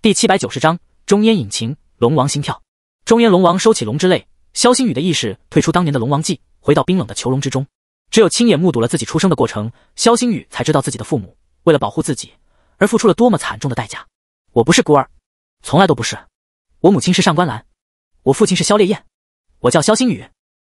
第七百九十章中烟引擎，龙王心跳。中烟龙王收起龙之泪，肖星宇的意识退出当年的龙王记，回到冰冷的囚笼之中。只有亲眼目睹了自己出生的过程，肖星宇才知道自己的父母为了保护自己而付出了多么惨重的代价。我不是孤儿，从来都不是。我母亲是上官兰，我父亲是肖烈焰，我叫肖星宇。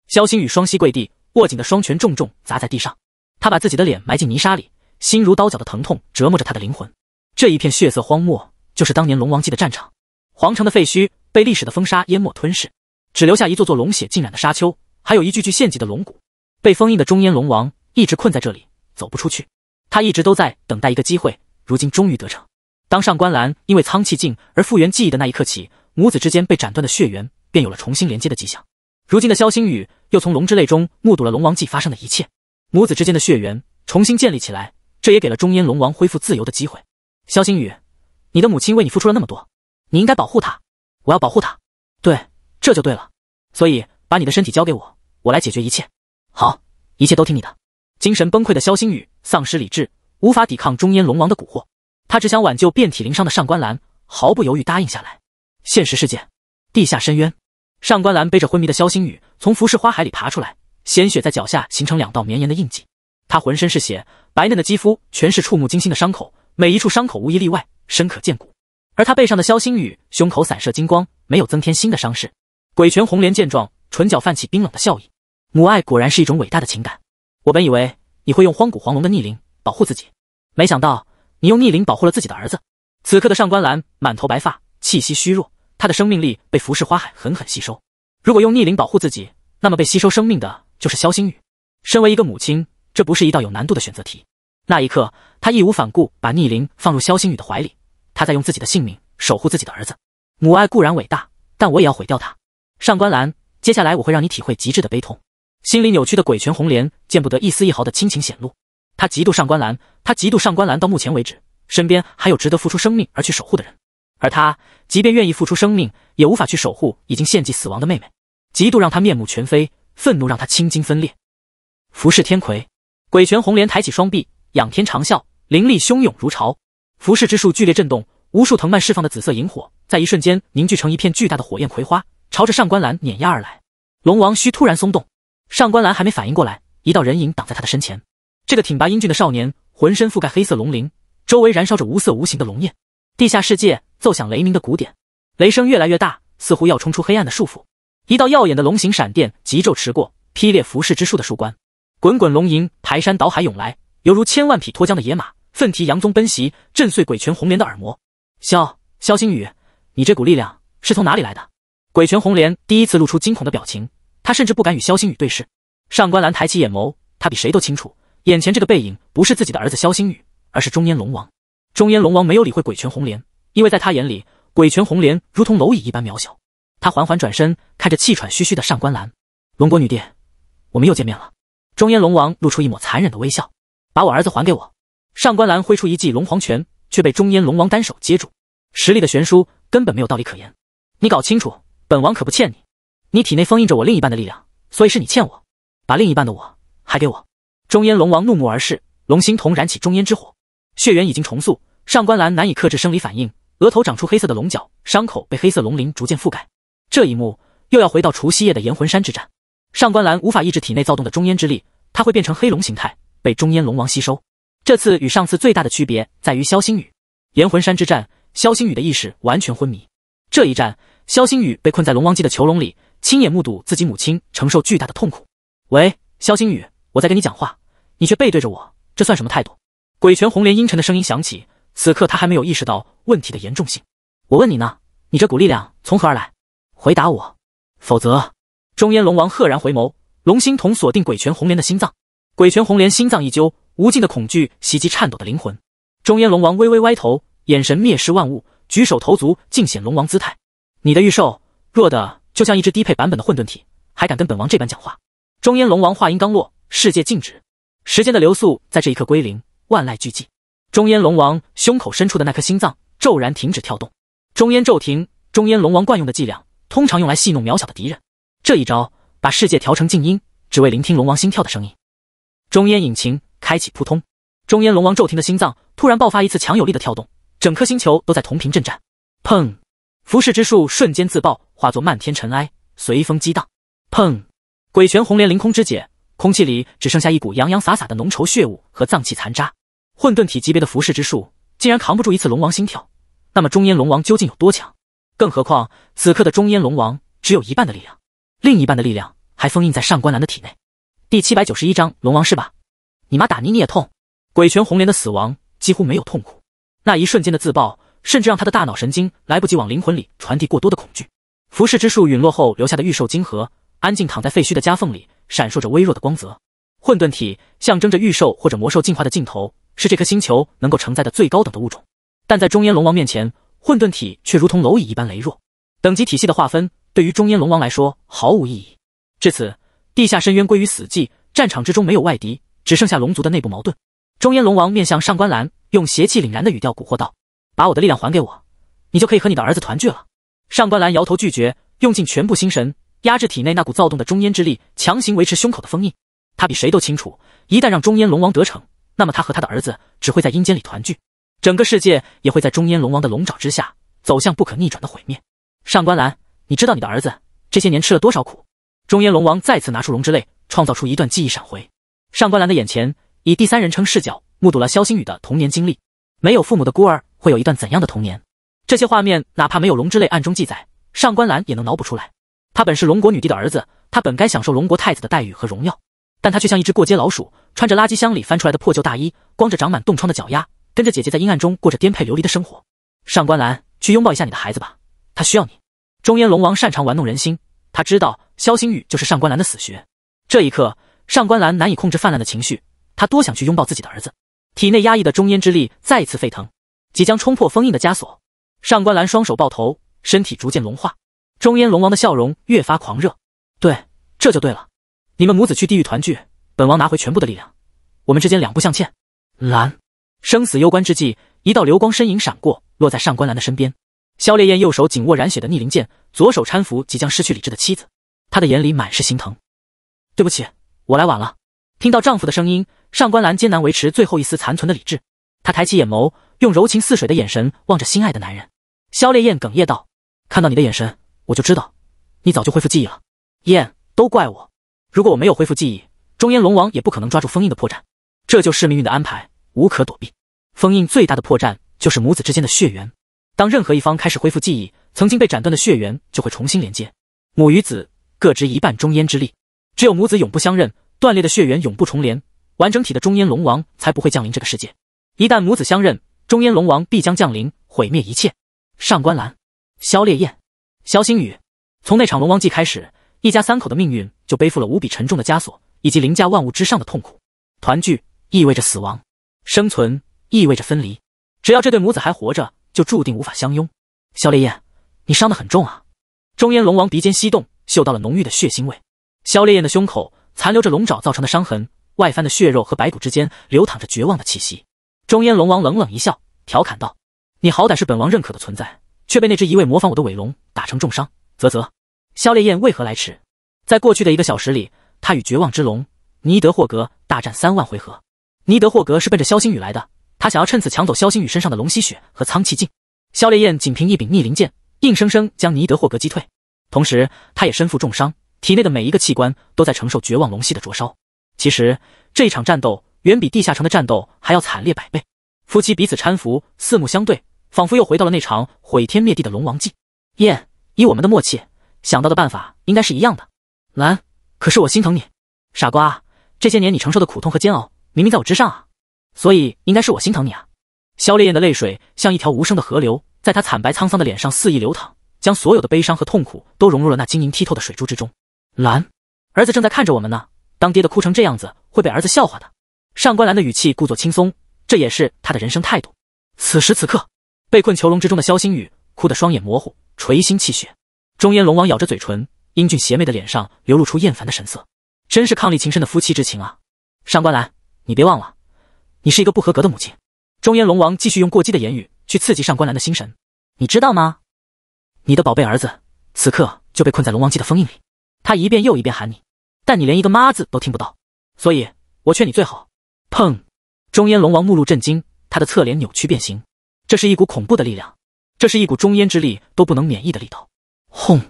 肖星宇双膝跪地，握紧的双拳重重砸在地上。他把自己的脸埋进泥沙里，心如刀绞的疼痛折磨着他的灵魂。这一片血色荒漠。就是当年龙王祭的战场，皇城的废墟被历史的风沙淹没吞噬，只留下一座座龙血浸染的沙丘，还有一具具献祭的龙骨。被封印的中烟龙王一直困在这里，走不出去。他一直都在等待一个机会，如今终于得逞。当上官岚因为苍气境而复原记忆的那一刻起，母子之间被斩断的血缘便有了重新连接的迹象。如今的萧星宇又从龙之泪中目睹了龙王祭发生的一切，母子之间的血缘重新建立起来，这也给了中烟龙王恢复自由的机会。萧星宇。你的母亲为你付出了那么多，你应该保护她。我要保护她，对，这就对了。所以把你的身体交给我，我来解决一切。好，一切都听你的。精神崩溃的肖星宇丧失理智，无法抵抗中烟龙王的蛊惑，他只想挽救遍体鳞伤的上官兰，毫不犹豫答应下来。现实世界，地下深渊，上官兰背着昏迷的肖星宇从浮世花海里爬出来，鲜血在脚下形成两道绵延的印记。他浑身是血，白嫩的肌肤全是触目惊心的伤口，每一处伤口无一例外。深可见骨，而他背上的萧星宇胸口散射金光，没有增添新的伤势。鬼拳红莲见状，唇角泛起冰冷的笑意。母爱果然是一种伟大的情感。我本以为你会用荒古黄龙的逆鳞保护自己，没想到你用逆鳞保护了自己的儿子。此刻的上官兰满头白发，气息虚弱，她的生命力被浮世花海狠狠吸收。如果用逆鳞保护自己，那么被吸收生命的就是萧星宇。身为一个母亲，这不是一道有难度的选择题。那一刻，他义无反顾把逆鳞放入萧星宇的怀里。他在用自己的性命守护自己的儿子。母爱固然伟大，但我也要毁掉他。上官兰，接下来我会让你体会极致的悲痛。心里扭曲的鬼拳红莲见不得一丝一毫的亲情显露。他嫉妒上官兰，他嫉妒上官兰到目前为止身边还有值得付出生命而去守护的人，而他即便愿意付出生命也无法去守护已经献祭死亡的妹妹。嫉妒让他面目全非，愤怒让他青筋分裂。服侍天魁，鬼拳红莲抬起双臂。仰天长啸，灵力汹涌如潮，浮世之树剧烈震动，无数藤蔓释放的紫色萤火，在一瞬间凝聚成一片巨大的火焰葵花，朝着上官岚碾压而来。龙王须突然松动，上官岚还没反应过来，一道人影挡在他的身前。这个挺拔英俊的少年，浑身覆盖黑色龙鳞，周围燃烧着无色无形的龙焰。地下世界奏响雷鸣的鼓点，雷声越来越大，似乎要冲出黑暗的束缚。一道耀眼的龙形闪电疾骤驰过，劈裂浮世之树的树冠，滚滚龙吟排山倒海涌来。犹如千万匹脱缰的野马，奋蹄扬鬃奔袭，震碎鬼拳红莲的耳膜。萧萧星宇，你这股力量是从哪里来的？鬼拳红莲第一次露出惊恐的表情，他甚至不敢与萧星宇对视。上官兰抬起眼眸，他比谁都清楚，眼前这个背影不是自己的儿子萧星宇，而是中烟龙王。中烟龙王没有理会鬼拳红莲，因为在他眼里，鬼拳红莲如同蝼蚁一般渺小。他缓缓转身，看着气喘吁吁的上官兰。龙国女帝，我们又见面了。中烟龙王露出一抹残忍的微笑。把我儿子还给我！上官岚挥出一记龙皇拳，却被中烟龙王单手接住。实力的悬殊根本没有道理可言。你搞清楚，本王可不欠你。你体内封印着我另一半的力量，所以是你欠我。把另一半的我还给我！中烟龙王怒目而视，龙心瞳燃起中烟之火，血缘已经重塑。上官岚难以克制生理反应，额头长出黑色的龙角，伤口被黑色龙鳞逐渐覆盖。这一幕又要回到除夕夜的炎魂山之战。上官岚无法抑制体内躁动的中烟之力，他会变成黑龙形态。被中烟龙王吸收。这次与上次最大的区别在于肖星宇。炎魂山之战，肖星宇的意识完全昏迷。这一战，肖星宇被困在龙王姬的囚笼里，亲眼目睹自己母亲承受巨大的痛苦。喂，肖星宇，我在跟你讲话，你却背对着我，这算什么态度？鬼拳红莲阴沉的声音响起，此刻他还没有意识到问题的严重性。我问你呢，你这股力量从何而来？回答我，否则……中烟龙王赫然回眸，龙心瞳锁定鬼拳红莲的心脏。鬼拳红莲心脏一揪，无尽的恐惧袭击颤抖的灵魂。中烟龙王微微歪头，眼神蔑视万物，举手投足尽显龙王姿态。你的御兽弱的就像一只低配版本的混沌体，还敢跟本王这般讲话？中烟龙王话音刚落，世界静止，时间的流速在这一刻归零，万籁俱寂。中烟龙王胸口深处的那颗心脏骤然停止跳动，中烟骤停。中烟龙王惯用的伎俩，通常用来戏弄渺小的敌人。这一招把世界调成静音，只为聆听龙王心跳的声音。中烟引擎开启，扑通！中烟龙王骤停的心脏突然爆发一次强有力的跳动，整颗星球都在同频震颤。砰！浮世之术瞬间自爆，化作漫天尘埃，随风激荡。砰！鬼拳红莲凌空肢解，空气里只剩下一股洋洋洒洒的浓稠血雾和脏器残渣。混沌体级别的浮世之术竟然扛不住一次龙王心跳，那么中烟龙王究竟有多强？更何况此刻的中烟龙王只有一半的力量，另一半的力量还封印在上官岚的体内。第七百九十一章，龙王是吧？你妈打你你也痛。鬼拳红莲的死亡几乎没有痛苦，那一瞬间的自爆，甚至让他的大脑神经来不及往灵魂里传递过多的恐惧。符氏之树陨落后留下的御兽晶核，安静躺在废墟的夹缝里，闪烁着微弱的光泽。混沌体象征着御兽或者魔兽进化的尽头，是这颗星球能够承载的最高等的物种。但在中烟龙王面前，混沌体却如同蝼蚁一般羸弱。等级体系的划分对于中烟龙王来说毫无意义。至此。地下深渊归于死寂，战场之中没有外敌，只剩下龙族的内部矛盾。中烟龙王面向上官岚，用邪气凛然的语调蛊惑道：“把我的力量还给我，你就可以和你的儿子团聚了。”上官岚摇头拒绝，用尽全部心神压制体内那股躁动的中烟之力，强行维持胸口的封印。他比谁都清楚，一旦让中烟龙王得逞，那么他和他的儿子只会在阴间里团聚，整个世界也会在中烟龙王的龙爪之下走向不可逆转的毁灭。上官岚，你知道你的儿子这些年吃了多少苦？中炎龙王再次拿出龙之泪，创造出一段记忆闪回。上官岚的眼前以第三人称视角目睹了肖星宇的童年经历。没有父母的孤儿会有一段怎样的童年？这些画面哪怕没有龙之泪暗中记载，上官岚也能脑补出来。他本是龙国女帝的儿子，他本该享受龙国太子的待遇和荣耀，但他却像一只过街老鼠，穿着垃圾箱里翻出来的破旧大衣，光着长满冻疮的脚丫，跟着姐姐在阴暗中过着颠沛流离的生活。上官岚，去拥抱一下你的孩子吧，他需要你。中炎龙王擅长玩弄人心，他知道。萧星宇就是上官岚的死穴。这一刻，上官岚难以控制泛滥的情绪，他多想去拥抱自己的儿子。体内压抑的中烟之力再一次沸腾，即将冲破封印的枷锁。上官岚双手抱头，身体逐渐融化。中烟龙王的笑容越发狂热。对，这就对了。你们母子去地狱团聚，本王拿回全部的力量。我们之间两不相欠。兰，生死攸关之际，一道流光身影闪过，落在上官岚的身边。萧烈焰右手紧握染血的逆鳞剑，左手搀扶即将失去理智的妻子。她的眼里满是心疼，对不起，我来晚了。听到丈夫的声音，上官兰艰难维持最后一丝残存的理智，她抬起眼眸，用柔情似水的眼神望着心爱的男人。萧烈焰哽咽道：“看到你的眼神，我就知道，你早就恢复记忆了。”燕，都怪我。如果我没有恢复记忆，中烟龙王也不可能抓住封印的破绽。这就是命运的安排，无可躲避。封印最大的破绽就是母子之间的血缘，当任何一方开始恢复记忆，曾经被斩断的血缘就会重新连接，母与子。各执一半中烟之力，只有母子永不相认，断裂的血缘永不重连，完整体的中烟龙王才不会降临这个世界。一旦母子相认，中烟龙王必将降临，毁灭一切。上官岚、萧烈焰、萧星宇，从那场龙王祭开始，一家三口的命运就背负了无比沉重的枷锁，以及凌驾万物之上的痛苦。团聚意味着死亡，生存意味着分离。只要这对母子还活着，就注定无法相拥。萧烈焰，你伤得很重啊！中烟龙王鼻尖翕动。嗅到了浓郁的血腥味，萧烈焰的胸口残留着龙爪造成的伤痕，外翻的血肉和白骨之间流淌着绝望的气息。中烟龙王冷冷一笑，调侃道：“你好歹是本王认可的存在，却被那只一味模仿我的伪龙打成重伤，啧啧。”萧烈焰为何来迟？在过去的一个小时里，他与绝望之龙尼德霍格大战三万回合。尼德霍格是奔着萧星宇来的，他想要趁此抢走萧星宇身上的龙息血和苍气镜。萧烈焰仅凭一柄逆鳞剑，硬生生将尼德霍格击退。同时，他也身负重伤，体内的每一个器官都在承受绝望龙息的灼烧。其实，这一场战斗远比地下城的战斗还要惨烈百倍。夫妻彼此搀扶，四目相对，仿佛又回到了那场毁天灭地的龙王祭。燕，以我们的默契，想到的办法应该是一样的。蓝，可是我心疼你，傻瓜，这些年你承受的苦痛和煎熬，明明在我之上啊，所以应该是我心疼你啊。萧烈焰的泪水像一条无声的河流，在他惨白沧桑的脸上肆意流淌。将所有的悲伤和痛苦都融入了那晶莹剔透的水珠之中。兰，儿子正在看着我们呢，当爹的哭成这样子会被儿子笑话的。上官兰的语气故作轻松，这也是他的人生态度。此时此刻，被困囚笼之中的萧星宇哭得双眼模糊，垂心泣血。中烟龙王咬着嘴唇，英俊邪魅的脸上流露出厌烦的神色。真是伉俪情深的夫妻之情啊！上官兰，你别忘了，你是一个不合格的母亲。中烟龙王继续用过激的言语去刺激上官兰的心神。你知道吗？你的宝贝儿子此刻就被困在龙王记的封印里，他一遍又一遍喊你，但你连一个妈字都听不到，所以，我劝你最好……砰！中烟龙王目露震惊，他的侧脸扭曲变形，这是一股恐怖的力量，这是一股中烟之力都不能免疫的力道。轰！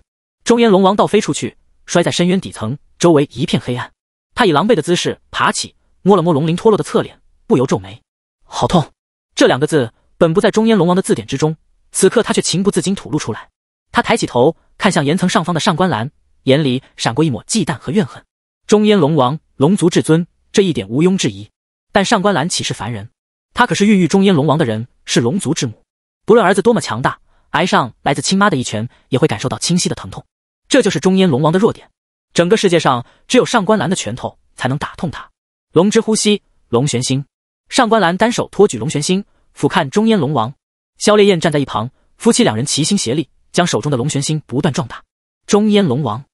中烟龙王倒飞出去，摔在深渊底层，周围一片黑暗。他以狼狈的姿势爬起，摸了摸龙鳞脱落的侧脸，不由皱眉：好痛！这两个字本不在中烟龙王的字典之中，此刻他却情不自禁吐露出来。他抬起头，看向岩层上方的上官岚，眼里闪过一抹忌惮和怨恨。中烟龙王，龙族至尊，这一点毋庸置疑。但上官岚岂是凡人？他可是孕育中烟龙王的人，是龙族之母。不论儿子多么强大，挨上来自亲妈的一拳，也会感受到清晰的疼痛。这就是中烟龙王的弱点。整个世界上，只有上官岚的拳头才能打痛他。龙之呼吸，龙玄星。上官岚单手托举龙玄星，俯瞰中烟龙王。萧烈焰站在一旁，夫妻两人齐心协力。将手中的龙玄星不断壮大。中烟龙王，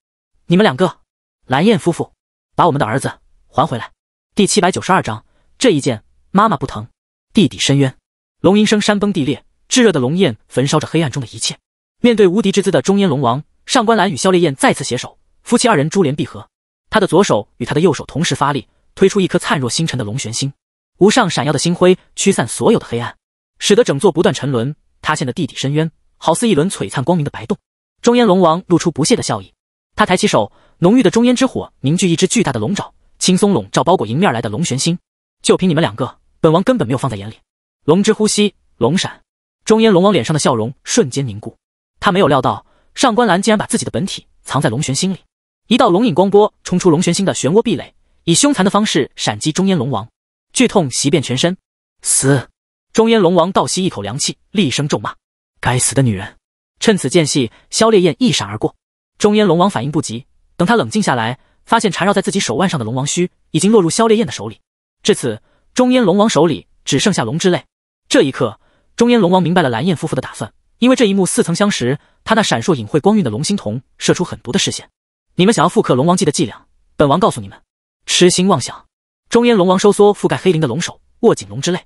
你们两个，蓝燕夫妇，把我们的儿子还回来。第七百九十二章，这一剑，妈妈不疼。地底深渊，龙吟声，山崩地裂，炙热的龙焰焚烧着黑暗中的一切。面对无敌之姿的中烟龙王，上官兰与萧烈焰再次携手，夫妻二人珠联璧合。他的左手与他的右手同时发力，推出一颗灿若星辰的龙玄星，无上闪耀的星辉驱散所有的黑暗，使得整座不断沉沦、塌陷的地底深渊。好似一轮璀璨光明的白洞，中烟龙王露出不屑的笑意。他抬起手，浓郁的中烟之火凝聚一只巨大的龙爪，轻松笼罩包裹迎面而来的龙玄星。就凭你们两个，本王根本没有放在眼里。龙之呼吸，龙闪！中烟龙王脸上的笑容瞬间凝固。他没有料到上官岚竟然把自己的本体藏在龙玄星里。一道龙影光波冲出龙玄星的漩涡壁垒，以凶残的方式闪击中烟龙王。剧痛袭遍全身，嘶！中烟龙王倒吸一口凉气，厉声咒骂。该死的女人！趁此间隙，萧烈焰一闪而过，中烟龙王反应不及。等他冷静下来，发现缠绕在自己手腕上的龙王须已经落入萧烈焰的手里。至此，中烟龙王手里只剩下龙之泪。这一刻，中烟龙王明白了蓝燕夫妇的打算，因为这一幕似曾相识。他那闪烁隐晦光晕的龙心瞳射出狠毒的视线：“你们想要复刻龙王记的伎俩，本王告诉你们，痴心妄想！”中烟龙王收缩覆盖黑鳞的龙手，握紧龙之泪。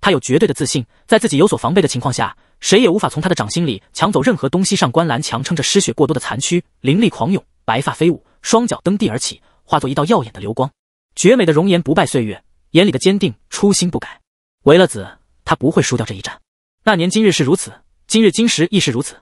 他有绝对的自信，在自己有所防备的情况下，谁也无法从他的掌心里抢走任何东西。上官岚强撑着失血过多的残躯，灵力狂涌，白发飞舞，双脚蹬地而起，化作一道耀眼的流光。绝美的容颜，不败岁月，眼里的坚定，初心不改。为了子，他不会输掉这一战。那年今日是如此，今日今时亦是如此。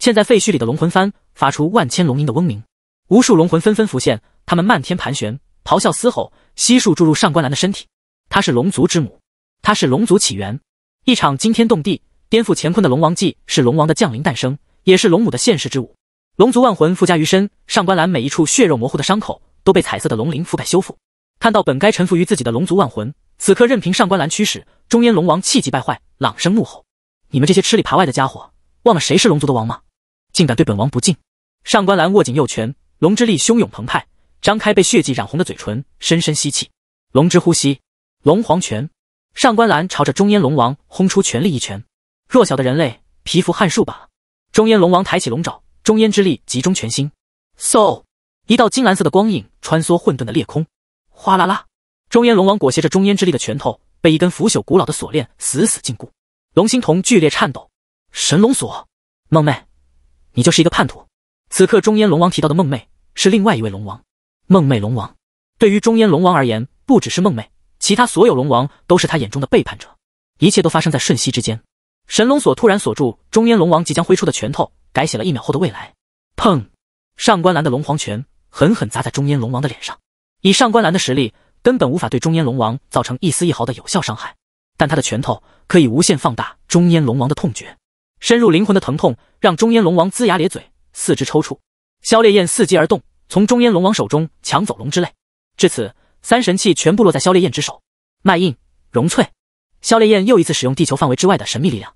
嵌在废墟里的龙魂幡发出万千龙吟的嗡鸣，无数龙魂纷纷浮现，它们漫天盘旋，咆哮嘶吼，悉数注入上官岚的身体。她是龙族之母。他是龙族起源，一场惊天动地、颠覆乾坤的龙王祭，是龙王的降临诞生，也是龙母的现世之舞。龙族万魂附加于身，上官兰每一处血肉模糊的伤口都被彩色的龙鳞覆盖修复。看到本该臣服于自己的龙族万魂，此刻任凭上官兰驱使，中烟龙王气急败坏，朗声怒吼：“你们这些吃里扒外的家伙，忘了谁是龙族的王吗？竟敢对本王不敬！”上官兰握紧右拳，龙之力汹涌澎湃，张开被血迹染红的嘴唇，深深吸气，龙之呼吸，龙皇拳。上官兰朝着中烟龙王轰出全力一拳，弱小的人类，皮肤撼树罢了。中烟龙王抬起龙爪，中烟之力集中全心，嗖！一道金蓝色的光影穿梭混沌的裂空，哗啦啦！中烟龙王裹挟着中烟之力的拳头被一根腐朽古老的锁链死死禁锢，龙心瞳剧烈颤抖。神龙锁，梦妹，你就是一个叛徒。此刻中烟龙王提到的梦妹是另外一位龙王，梦妹龙王，对于中烟龙王而言，不只是梦妹。其他所有龙王都是他眼中的背叛者，一切都发生在瞬息之间。神龙锁突然锁住中烟龙王即将挥出的拳头，改写了一秒后的未来。砰！上官岚的龙皇拳狠狠砸在中烟龙王的脸上。以上官岚的实力，根本无法对中烟龙王造成一丝一毫的有效伤害，但他的拳头可以无限放大中烟龙王的痛觉，深入灵魂的疼痛让中烟龙王龇牙咧嘴，四肢抽搐。萧烈焰伺机而动，从中烟龙王手中抢走龙之泪。至此。三神器全部落在萧烈焰之手，脉印融翠。萧烈焰又一次使用地球范围之外的神秘力量，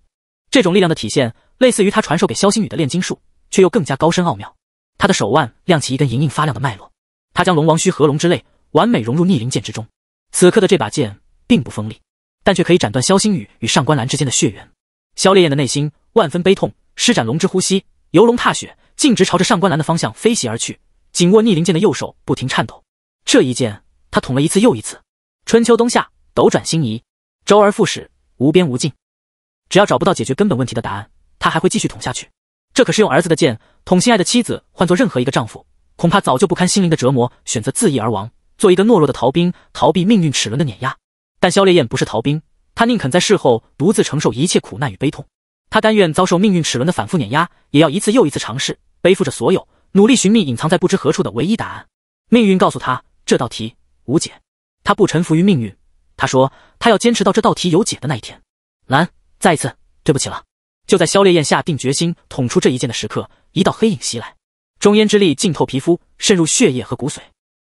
这种力量的体现类似于他传授给萧星宇的炼金术，却又更加高深奥妙。他的手腕亮起一根莹莹发亮的脉络，他将龙王须合龙之泪完美融入逆鳞剑之中。此刻的这把剑并不锋利，但却可以斩断萧星宇与上官岚之间的血缘。萧烈焰的内心万分悲痛，施展龙之呼吸，游龙踏雪，径直朝着上官岚的方向飞袭而去，紧握逆鳞剑的右手不停颤抖。这一剑。他捅了一次又一次，春秋冬夏，斗转星移，周而复始，无边无尽。只要找不到解决根本问题的答案，他还会继续捅下去。这可是用儿子的剑捅心爱的妻子，换做任何一个丈夫，恐怕早就不堪心灵的折磨，选择自缢而亡，做一个懦弱的逃兵，逃避命运齿轮的碾压。但萧烈焰不是逃兵，他宁肯在事后独自承受一切苦难与悲痛，他甘愿遭受命运齿轮的反复碾压，也要一次又一次尝试，背负着所有，努力寻觅隐藏在不知何处的唯一答案。命运告诉他这道题。无解，他不臣服于命运。他说，他要坚持到这道题有解的那一天。蓝，再一次，对不起了。就在萧烈焰下定决心捅出这一剑的时刻，一道黑影袭来，中烟之力浸透皮肤，渗入血液和骨髓。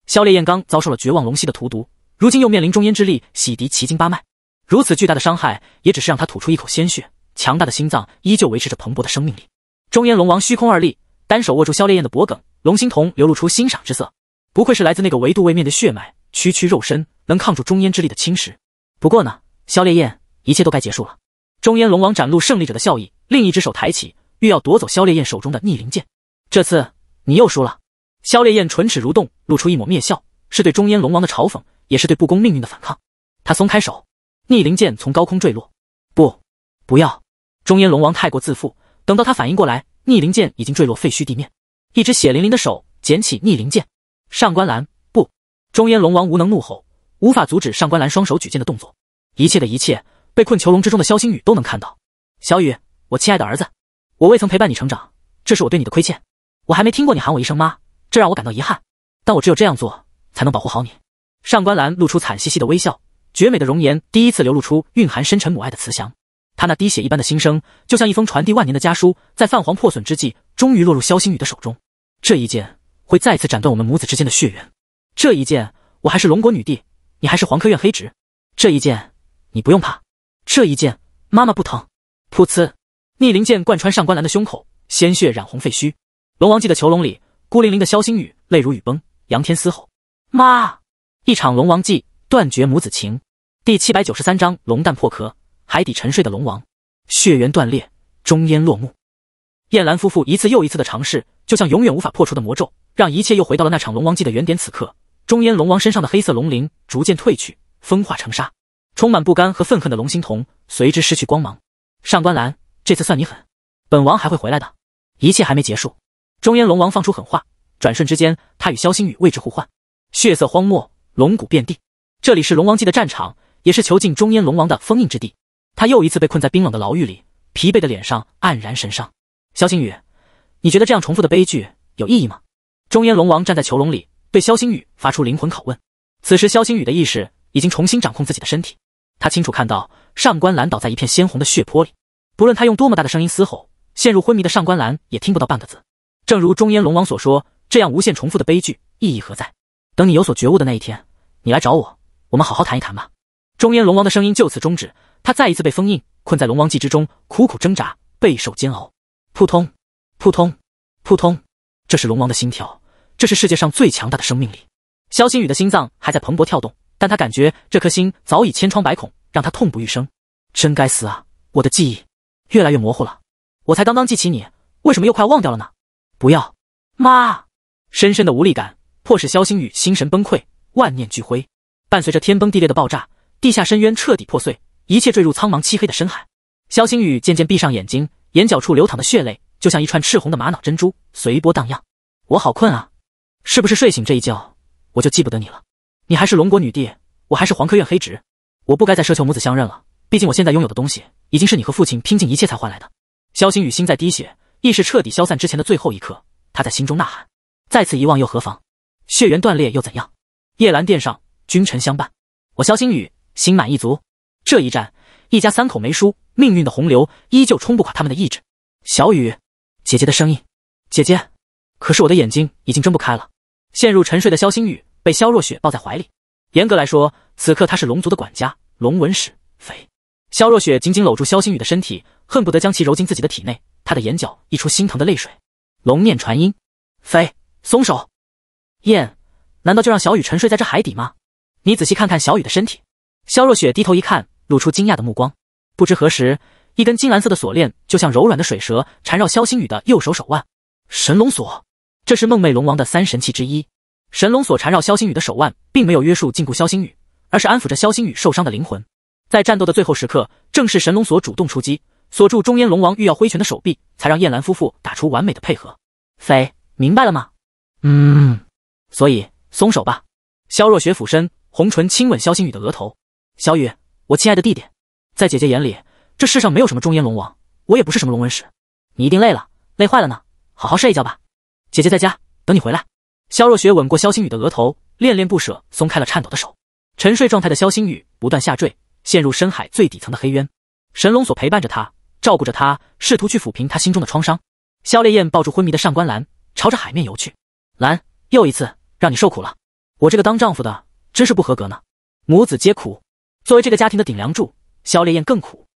萧烈焰刚遭受了绝望龙息的荼毒，如今又面临中烟之力洗涤奇经八脉，如此巨大的伤害，也只是让他吐出一口鲜血。强大的心脏依旧维持着蓬勃的生命力。中烟龙王虚空而立，单手握住萧烈焰的脖颈，龙心瞳流露出欣赏之色，不愧是来自那个维度位面的血脉。区区肉身能抗住中烟之力的侵蚀？不过呢，萧烈焰，一切都该结束了。中烟龙王展露胜利者的笑意，另一只手抬起，欲要夺走萧烈焰手中的逆鳞剑。这次你又输了。萧烈焰唇齿蠕动，露出一抹蔑笑，是对中烟龙王的嘲讽，也是对不公命运的反抗。他松开手，逆鳞剑从高空坠落。不，不要！中烟龙王太过自负，等到他反应过来，逆鳞剑已经坠落废墟地面。一只血淋淋的手捡起逆鳞剑，上官兰。中烟龙王无能怒吼，无法阻止上官岚双手举剑的动作。一切的一切，被困囚笼之中的萧星宇都能看到。小雨，我亲爱的儿子，我未曾陪伴你成长，这是我对你的亏欠。我还没听过你喊我一声妈，这让我感到遗憾。但我只有这样做，才能保护好你。上官岚露出惨兮兮的微笑，绝美的容颜第一次流露出蕴含深沉母爱的慈祥。她那滴血一般的心声，就像一封传递万年的家书，在泛黄破损之际，终于落入萧星宇的手中。这一剑，会再次斩断我们母子之间的血缘。这一剑，我还是龙国女帝，你还是皇科院黑执。这一剑，你不用怕。这一剑，妈妈不疼。噗呲，逆鳞剑贯穿上官岚的胸口，鲜血染红废墟。龙王记的囚笼里，孤零零的萧星雨泪如雨崩，仰天嘶吼：“妈！”一场龙王记，断绝母子情。第七百九十三章：龙蛋破壳，海底沉睡的龙王，血缘断裂，终焉落幕。燕兰夫妇一次又一次的尝试，就像永远无法破除的魔咒，让一切又回到了那场龙王记的原点。此刻。中烟龙王身上的黑色龙鳞逐渐褪去，风化成沙。充满不甘和愤恨的龙星瞳随之失去光芒。上官澜，这次算你狠，本王还会回来的。一切还没结束。中烟龙王放出狠话。转瞬之间，他与萧星宇位置互换。血色荒漠，龙骨遍地。这里是龙王祭的战场，也是囚禁中烟龙王的封印之地。他又一次被困在冰冷的牢狱里，疲惫的脸上黯然神伤。萧星宇，你觉得这样重复的悲剧有意义吗？中烟龙王站在囚笼里。对萧星宇发出灵魂拷问。此时，萧星宇的意识已经重新掌控自己的身体。他清楚看到上官岚倒在一片鲜红的血泊里。不论他用多么大的声音嘶吼，陷入昏迷的上官岚也听不到半个字。正如中烟龙王所说，这样无限重复的悲剧意义何在？等你有所觉悟的那一天，你来找我，我们好好谈一谈吧。中烟龙王的声音就此终止。他再一次被封印，困在龙王记之中，苦苦挣扎，备受煎熬。扑通，扑通，扑通，这是龙王的心跳。这是世界上最强大的生命力。肖星宇的心脏还在蓬勃跳动，但他感觉这颗心早已千疮百孔，让他痛不欲生。真该死啊！我的记忆越来越模糊了。我才刚刚记起你，为什么又快忘掉了呢？不要，妈！深深的无力感迫使肖星宇心神崩溃，万念俱灰。伴随着天崩地裂的爆炸，地下深渊彻底破碎，一切坠入苍茫漆黑的深海。肖星宇渐渐闭上眼睛，眼角处流淌的血泪就像一串赤红的玛瑙珍珠，随波荡漾。我好困啊。是不是睡醒这一觉，我就记不得你了？你还是龙国女帝，我还是皇科院黑执，我不该再奢求母子相认了。毕竟我现在拥有的东西，已经是你和父亲拼尽一切才换来的。萧星雨心在滴血，意识彻底消散之前的最后一刻，他在心中呐喊：再次遗忘又何妨？血缘断裂又怎样？夜阑殿上，君臣相伴，我萧星雨心满意足。这一战，一家三口没输，命运的洪流依旧冲不垮他们的意志。小雨，姐姐的声音，姐姐，可是我的眼睛已经睁不开了。陷入沉睡的萧星宇被萧若雪抱在怀里。严格来说，此刻他是龙族的管家，龙纹使匪。萧若雪紧紧搂住萧星宇的身体，恨不得将其揉进自己的体内。她的眼角溢出心疼的泪水。龙念传音，匪松手。燕，难道就让小雨沉睡在这海底吗？你仔细看看小雨的身体。萧若雪低头一看，露出惊讶的目光。不知何时，一根金蓝色的锁链就像柔软的水蛇，缠绕萧星宇的右手手腕。神龙锁。这是梦寐龙王的三神器之一，神龙锁缠绕萧星宇的手腕，并没有约束禁锢萧星宇，而是安抚着萧星宇受伤的灵魂。在战斗的最后时刻，正是神龙锁主动出击，锁住中烟龙王欲要挥拳的手臂，才让燕兰夫妇打出完美的配合。飞，明白了吗？嗯。所以松手吧。萧若雪俯身，红唇亲吻萧星宇的额头。小雨，我亲爱的弟弟，在姐姐眼里，这世上没有什么中烟龙王，我也不是什么龙纹使。你一定累了，累坏了呢，好好睡一觉吧。姐姐在家等你回来。肖若雪吻过肖星宇的额头，恋恋不舍，松开了颤抖的手。沉睡状态的肖星宇不断下坠，陷入深海最底层的黑渊。神龙所陪伴着他，照顾着他，试图去抚平他心中的创伤。肖烈焰抱住昏迷的上官兰，朝着海面游去。兰，又一次让你受苦了。我这个当丈夫的真是不合格呢。母子皆苦。作为这个家庭的顶梁柱，肖烈焰更苦。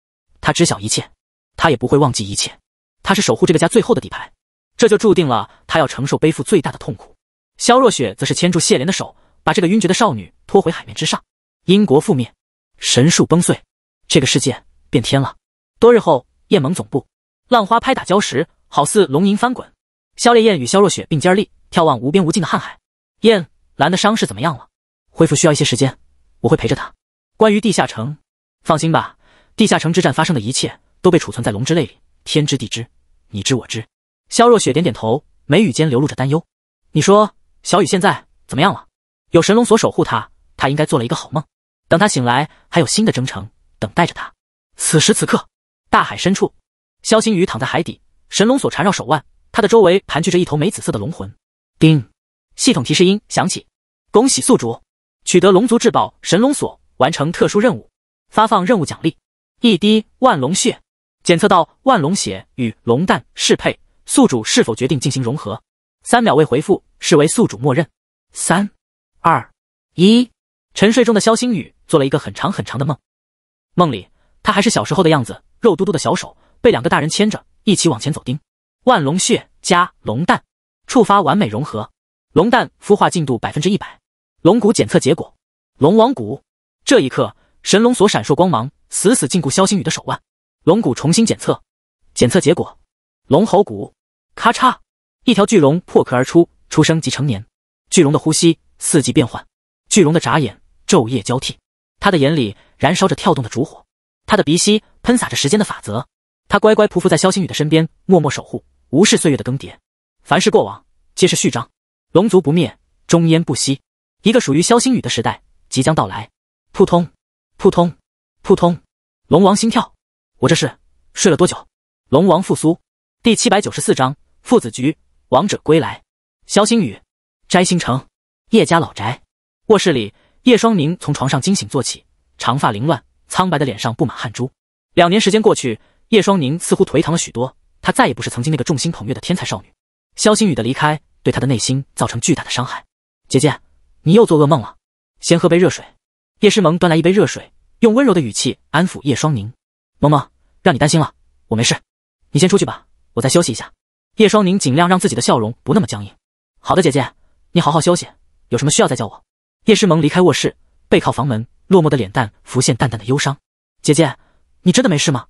他知晓一切，他也不会忘记一切。他是守护这个家最后的底牌。这就注定了他要承受背负最大的痛苦。萧若雪则是牵住谢莲的手，把这个晕厥的少女拖回海面之上。英国覆灭，神树崩碎，这个世界变天了。多日后，叶盟总部，浪花拍打礁石，好似龙吟翻滚。萧烈焰与萧若雪并肩而立，眺望无边无尽的瀚海。燕澜的伤势怎么样了？恢复需要一些时间，我会陪着他。关于地下城，放心吧，地下城之战发生的一切都被储存在龙之泪里，天知地知，你知我知。萧若雪点点头，眉宇间流露着担忧。你说小雨现在怎么样了？有神龙锁守护他，他应该做了一个好梦。等他醒来，还有新的征程等待着他。此时此刻，大海深处，萧星宇躺在海底，神龙锁缠绕手腕，他的周围盘踞着一头玫紫色的龙魂。叮，系统提示音响起，恭喜宿主取得龙族至宝神龙锁，完成特殊任务，发放任务奖励一滴万龙血。检测到万龙血与龙蛋适配。宿主是否决定进行融合？三秒未回复，视为宿主默认。三、二、一。沉睡中的肖星宇做了一个很长很长的梦，梦里他还是小时候的样子，肉嘟嘟的小手被两个大人牵着，一起往前走。丁万龙血加龙蛋触发完美融合，龙蛋孵化进度百分之一百。龙骨检测结果：龙王骨。这一刻，神龙所闪烁光芒，死死禁锢肖星宇的手腕。龙骨重新检测，检测结果。龙喉骨，咔嚓，一条巨龙破壳而出，出生即成年。巨龙的呼吸四季变换，巨龙的眨眼昼夜交替。它的眼里燃烧着跳动的烛火，它的鼻息喷洒着时间的法则。它乖乖匍匐在萧星宇的身边，默默守护，无视岁月的更迭。凡是过往，皆是序章。龙族不灭，终焉不息。一个属于萧星宇的时代即将到来。扑通，扑通，扑通，龙王心跳。我这是睡了多久？龙王复苏。第七百九十四章父子局，王者归来。肖星宇，摘星城叶家老宅卧室里，叶双宁从床上惊醒坐起，长发凌乱，苍白的脸上布满汗珠。两年时间过去，叶双宁似乎颓唐了许多，她再也不是曾经那个众星捧月的天才少女。肖星宇的离开对她的内心造成巨大的伤害。姐姐，你又做噩梦了，先喝杯热水。叶诗萌端来一杯热水，用温柔的语气安抚叶双宁。萌萌，让你担心了，我没事，你先出去吧。我再休息一下。叶双宁尽量让自己的笑容不那么僵硬。好的，姐姐，你好好休息，有什么需要再叫我。叶诗萌离开卧室，背靠房门，落寞的脸蛋浮现淡淡的忧伤。姐姐，你真的没事吗？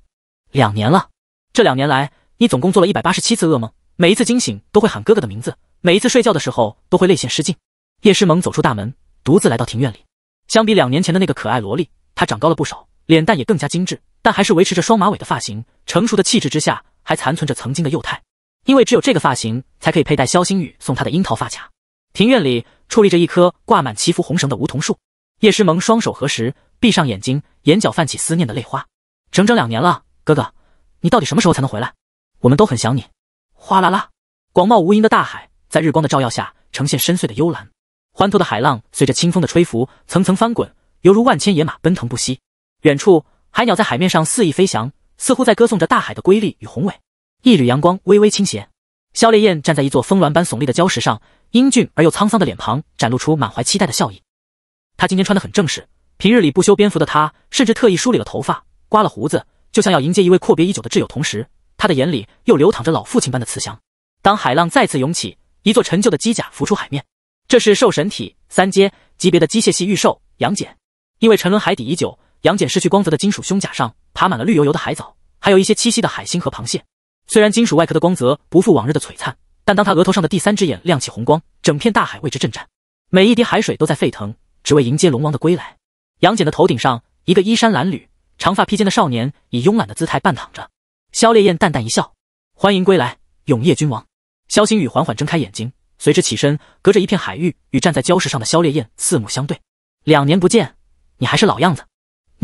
两年了，这两年来，你总共做了一百八十七次噩梦，每一次惊醒都会喊哥哥的名字，每一次睡觉的时候都会泪腺失禁。叶诗萌走出大门，独自来到庭院里。相比两年前的那个可爱萝莉，她长高了不少，脸蛋也更加精致，但还是维持着双马尾的发型。成熟的气质之下。还残存着曾经的幼态，因为只有这个发型才可以佩戴肖星宇送他的樱桃发卡。庭院里矗立着一棵挂满祈福红绳的梧桐树，叶诗萌双手合十，闭上眼睛，眼角泛起思念的泪花。整整两年了，哥哥，你到底什么时候才能回来？我们都很想你。哗啦啦，广袤无垠的大海在日光的照耀下呈现深邃的幽蓝，欢脱的海浪随着清风的吹拂层层翻滚，犹如万千野马奔腾不息。远处，海鸟在海面上肆意飞翔。似乎在歌颂着大海的瑰丽与宏伟。一缕阳光微微倾斜，肖烈焰站在一座峰峦般耸立的礁石上，英俊而又沧桑的脸庞展露出满怀期待的笑意。他今天穿得很正式，平日里不修边幅的他甚至特意梳理了头发，刮了胡子，就像要迎接一位阔别已久的挚友。同时，他的眼里又流淌着老父亲般的慈祥。当海浪再次涌起，一座陈旧的机甲浮出海面，这是兽神体三阶级别的机械系御兽杨戬，因为沉沦海底已久。杨戬失去光泽的金属胸甲上爬满了绿油油的海藻，还有一些栖息的海星和螃蟹。虽然金属外壳的光泽不复往日的璀璨，但当他额头上的第三只眼亮起红光，整片大海为之震颤，每一滴海水都在沸腾，只为迎接龙王的归来。杨戬的头顶上，一个衣衫褴褛、长发披肩的少年以慵懒的姿态半躺着。萧烈焰淡淡一笑：“欢迎归来，永夜君王。”萧星宇缓缓睁开眼睛，随之起身，隔着一片海域与站在礁石上的萧烈焰四目相对。两年不见，你还是老样子。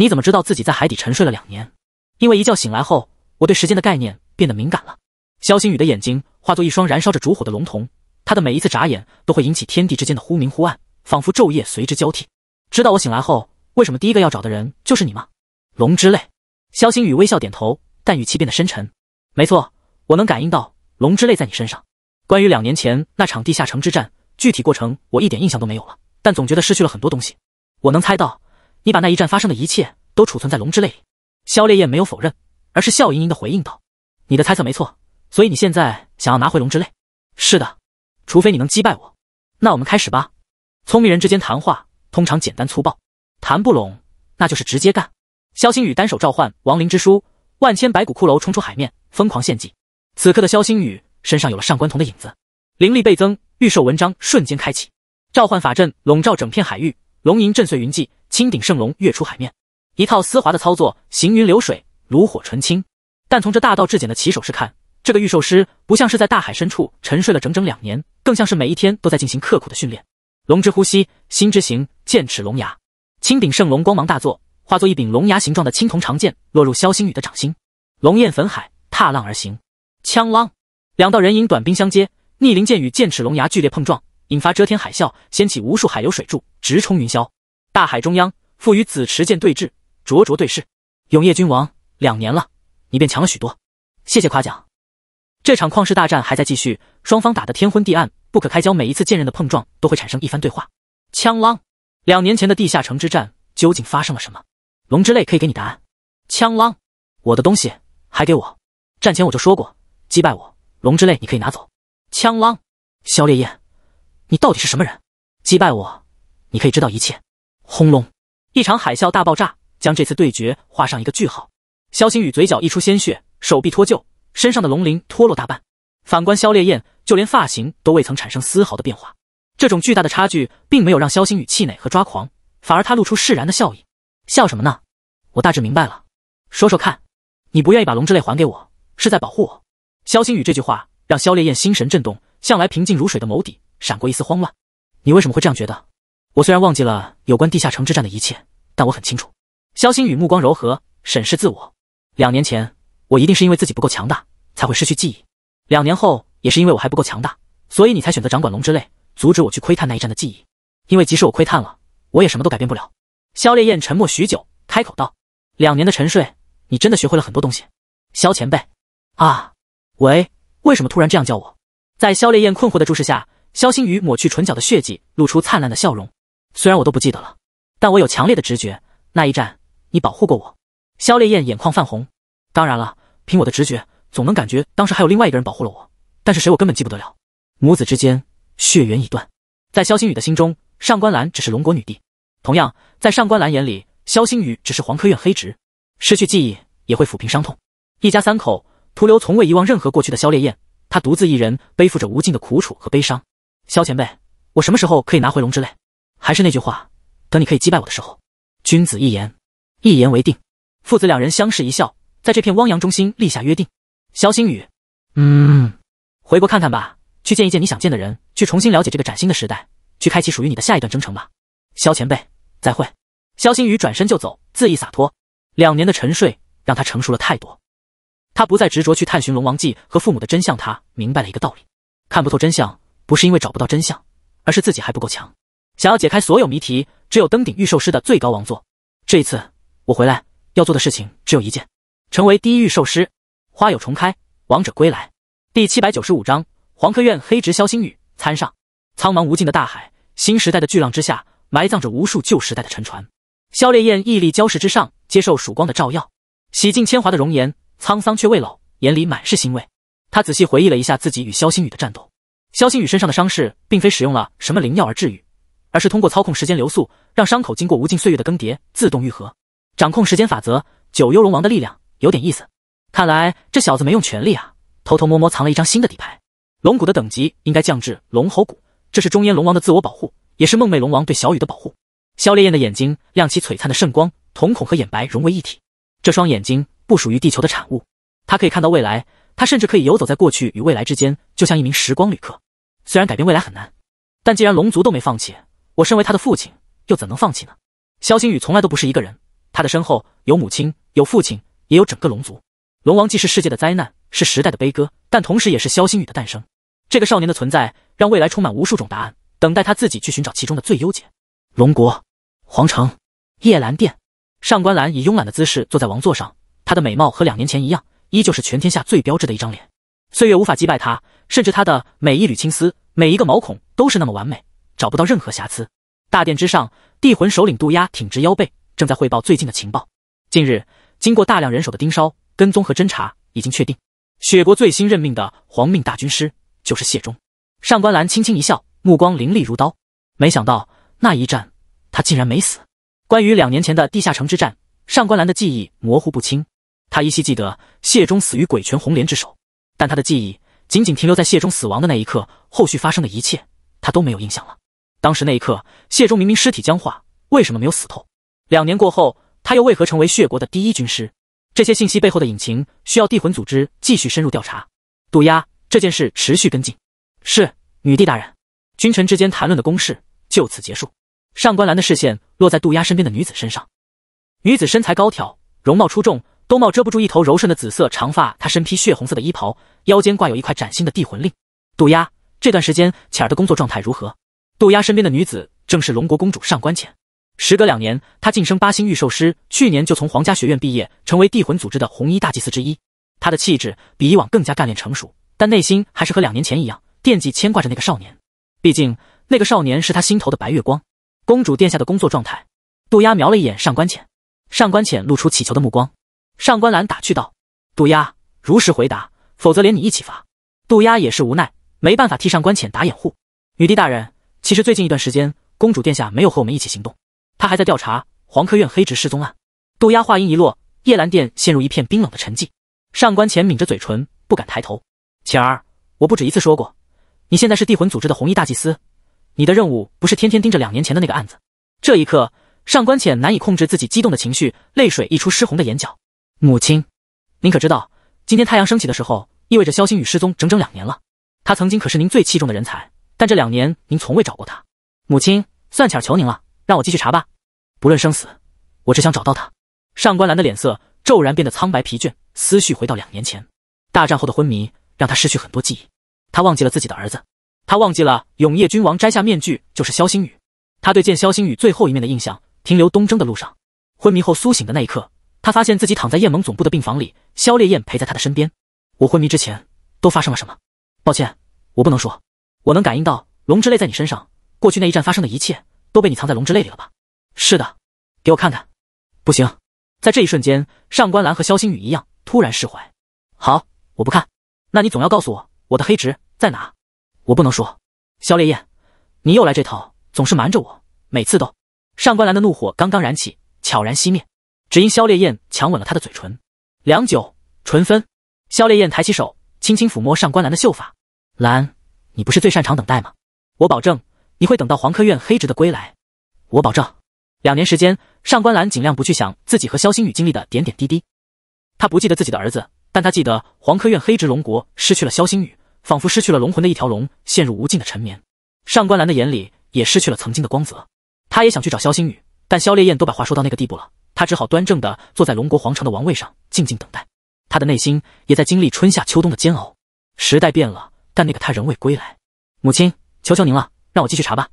你怎么知道自己在海底沉睡了两年？因为一觉醒来后，我对时间的概念变得敏感了。肖星宇的眼睛化作一双燃烧着烛火的龙瞳，他的每一次眨眼都会引起天地之间的忽明忽暗，仿佛昼夜随之交替。知道我醒来后为什么第一个要找的人就是你吗？龙之泪。肖星宇微笑点头，但语气变得深沉。没错，我能感应到龙之泪在你身上。关于两年前那场地下城之战，具体过程我一点印象都没有了，但总觉得失去了很多东西。我能猜到。你把那一战发生的一切都储存在龙之泪里。萧烈焰没有否认，而是笑盈盈的回应道：“你的猜测没错，所以你现在想要拿回龙之泪？是的，除非你能击败我。那我们开始吧。”聪明人之间谈话通常简单粗暴，谈不拢那就是直接干。萧星宇单手召唤亡灵之书，万千白骨骷髅冲出海面，疯狂献祭。此刻的萧星宇身上有了上官童的影子，灵力倍增，御兽文章瞬间开启，召唤法阵笼罩整片海域，龙吟震碎云际。青顶圣龙跃出海面，一套丝滑的操作，行云流水，炉火纯青。但从这大道至简的起手式看，这个御兽师不像是在大海深处沉睡了整整两年，更像是每一天都在进行刻苦的训练。龙之呼吸，心之行，剑齿龙牙。青顶圣龙光芒大作，化作一柄龙牙形状的青铜长剑，落入萧星宇的掌心。龙焰焚海，踏浪而行。枪啷！两道人影短兵相接，逆鳞剑与剑齿龙牙剧烈碰撞，引发遮天海啸，掀起无数海流水柱，直冲云霄。大海中央，父与子持剑对峙，灼灼对视。永夜君王，两年了，你变强了许多。谢谢夸奖。这场旷世大战还在继续，双方打得天昏地暗，不可开交。每一次剑刃的碰撞都会产生一番对话。枪啷！两年前的地下城之战究竟发生了什么？龙之泪可以给你答案。枪啷！我的东西还给我。战前我就说过，击败我，龙之泪你可以拿走。枪啷！萧烈焰，你到底是什么人？击败我，你可以知道一切。轰隆！一场海啸大爆炸将这次对决画上一个句号。肖星宇嘴角溢出鲜血，手臂脱臼，身上的龙鳞脱落大半。反观肖烈焰，就连发型都未曾产生丝毫的变化。这种巨大的差距并没有让肖星宇气馁和抓狂，反而他露出释然的笑意。笑什么呢？我大致明白了。说说看，你不愿意把龙之泪还给我，是在保护我？肖星宇这句话让肖烈焰心神震动，向来平静如水的眸底闪过一丝慌乱。你为什么会这样觉得？我虽然忘记了有关地下城之战的一切，但我很清楚。萧星宇目光柔和，审视自我。两年前，我一定是因为自己不够强大，才会失去记忆。两年后，也是因为我还不够强大，所以你才选择掌管龙之泪，阻止我去窥探那一战的记忆。因为即使我窥探了，我也什么都改变不了。萧烈焰沉默许久，开口道：“两年的沉睡，你真的学会了很多东西，萧前辈。”啊，喂，为什么突然这样叫我？在萧烈焰困惑的注视下，萧星宇抹去唇角的血迹，露出灿烂的笑容。虽然我都不记得了，但我有强烈的直觉，那一战你保护过我。萧烈焰眼眶泛红，当然了，凭我的直觉，总能感觉当时还有另外一个人保护了我，但是谁我根本记不得了。母子之间血缘已断，在萧星宇的心中，上官岚只是龙国女帝；同样，在上官岚眼里，萧星宇只是皇科院黑执。失去记忆也会抚平伤痛，一家三口徒留从未遗忘任何过去的萧烈焰，他独自一人背负着无尽的苦楚和悲伤。萧前辈，我什么时候可以拿回龙之泪？还是那句话，等你可以击败我的时候，君子一言，一言为定。父子两人相视一笑，在这片汪洋中心立下约定。肖星宇，嗯，回国看看吧，去见一见你想见的人，去重新了解这个崭新的时代，去开启属于你的下一段征程吧。肖前辈，再会。肖星宇转身就走，恣意洒脱。两年的沉睡让他成熟了太多，他不再执着去探寻龙王记和父母的真相。他明白了一个道理：看不透真相，不是因为找不到真相，而是自己还不够强。想要解开所有谜题，只有登顶御兽师的最高王座。这一次，我回来要做的事情只有一件：成为第一御兽师。花有重开，王者归来。第七百九十五章黄科院黑执萧星宇参上。苍茫无尽的大海，新时代的巨浪之下，埋葬着无数旧时代的沉船。萧烈焰屹立礁石之上，接受曙光的照耀，洗净铅华的容颜，沧桑却未老，眼里满是欣慰。他仔细回忆了一下自己与萧星宇的战斗，萧星宇身上的伤势，并非使用了什么灵药而治愈。而是通过操控时间流速，让伤口经过无尽岁月的更迭自动愈合。掌控时间法则，九幽龙王的力量有点意思。看来这小子没用全力啊，偷偷摸摸藏了一张新的底牌。龙骨的等级应该降至龙喉骨，这是中烟龙王的自我保护，也是梦寐龙王对小雨的保护。萧烈焰的眼睛亮起璀璨的圣光，瞳孔和眼白融为一体。这双眼睛不属于地球的产物，他可以看到未来，他甚至可以游走在过去与未来之间，就像一名时光旅客。虽然改变未来很难，但既然龙族都没放弃。我身为他的父亲，又怎能放弃呢？萧星宇从来都不是一个人，他的身后有母亲，有父亲，也有整个龙族。龙王既是世界的灾难，是时代的悲歌，但同时也是萧星宇的诞生。这个少年的存在，让未来充满无数种答案，等待他自己去寻找其中的最优解。龙国皇城夜兰殿，上官岚以慵懒的姿势坐在王座上，她的美貌和两年前一样，依旧是全天下最标致的一张脸。岁月无法击败她，甚至她的每一缕青丝，每一个毛孔都是那么完美。找不到任何瑕疵。大殿之上，地魂首领杜鸦挺直腰背，正在汇报最近的情报。近日，经过大量人手的盯梢、跟踪和侦查，已经确定，雪国最新任命的皇命大军师就是谢忠。上官岚轻轻一笑，目光凌厉如刀。没想到那一战，他竟然没死。关于两年前的地下城之战，上官岚的记忆模糊不清。他依稀记得谢忠死于鬼泉红莲之手，但他的记忆仅仅停留在谢忠死亡的那一刻，后续发生的一切他都没有印象了。当时那一刻，谢忠明明尸体僵化，为什么没有死透？两年过后，他又为何成为血国的第一军师？这些信息背后的隐情，需要地魂组织继续深入调查。渡鸦，这件事持续跟进。是女帝大人，君臣之间谈论的公事就此结束。上官兰的视线落在渡鸦身边的女子身上。女子身材高挑，容貌出众，兜帽遮不住一头柔顺的紫色长发。她身披血红色的衣袍，腰间挂有一块崭新的地魂令。渡鸦，这段时间浅儿的工作状态如何？渡鸦身边的女子正是龙国公主上官浅。时隔两年，她晋升八星御兽师。去年就从皇家学院毕业，成为地魂组织的红衣大祭司之一。她的气质比以往更加干练成熟，但内心还是和两年前一样，惦记牵挂着那个少年。毕竟那个少年是她心头的白月光。公主殿下的工作状态，渡鸦瞄了一眼上官浅，上官浅露出乞求的目光。上官岚打趣道：“渡鸦，如实回答，否则连你一起罚。”渡鸦也是无奈，没办法替上官浅打掩护。女帝大人。其实最近一段时间，公主殿下没有和我们一起行动，她还在调查皇科院黑执失踪案。杜丫话音一落，夜兰殿陷入一片冰冷的沉寂。上官浅抿着嘴唇，不敢抬头。浅儿，我不止一次说过，你现在是地魂组织的红衣大祭司，你的任务不是天天盯着两年前的那个案子。这一刻，上官浅难以控制自己激动的情绪，泪水溢出湿红的眼角。母亲，您可知道，今天太阳升起的时候，意味着萧星宇失踪整整两年了。他曾经可是您最器重的人才。但这两年您从未找过他，母亲算巧求您了，让我继续查吧。不论生死，我只想找到他。上官岚的脸色骤然变得苍白疲倦，思绪回到两年前大战后的昏迷，让他失去很多记忆。他忘记了自己的儿子，他忘记了永夜君王摘下面具就是萧星宇，他对见萧星宇最后一面的印象停留东征的路上，昏迷后苏醒的那一刻，他发现自己躺在燕盟总部的病房里，萧烈焰陪在他的身边。我昏迷之前都发生了什么？抱歉，我不能说。我能感应到龙之泪在你身上，过去那一战发生的一切都被你藏在龙之泪里了吧？是的，给我看看。不行，在这一瞬间，上官岚和萧星宇一样突然释怀。好，我不看。那你总要告诉我，我的黑值在哪？我不能说。萧烈焰，你又来这套，总是瞒着我，每次都……上官岚的怒火刚刚燃起，悄然熄灭，只因萧烈焰强吻了他的嘴唇。良久，唇分。萧烈焰抬起手，轻轻抚摸上官岚的秀发。岚。你不是最擅长等待吗？我保证你会等到皇科院黑执的归来。我保证，两年时间，上官岚尽量不去想自己和萧星宇经历的点点滴滴。他不记得自己的儿子，但他记得皇科院黑执龙国失去了萧星宇，仿佛失去了龙魂的一条龙，陷入无尽的沉眠。上官岚的眼里也失去了曾经的光泽。他也想去找萧星宇，但萧烈焰都把话说到那个地步了，他只好端正的坐在龙国皇城的王位上，静静等待。他的内心也在经历春夏秋冬的煎熬。时代变了。但那个他仍未归来，母亲，求求您了，让我继续查吧。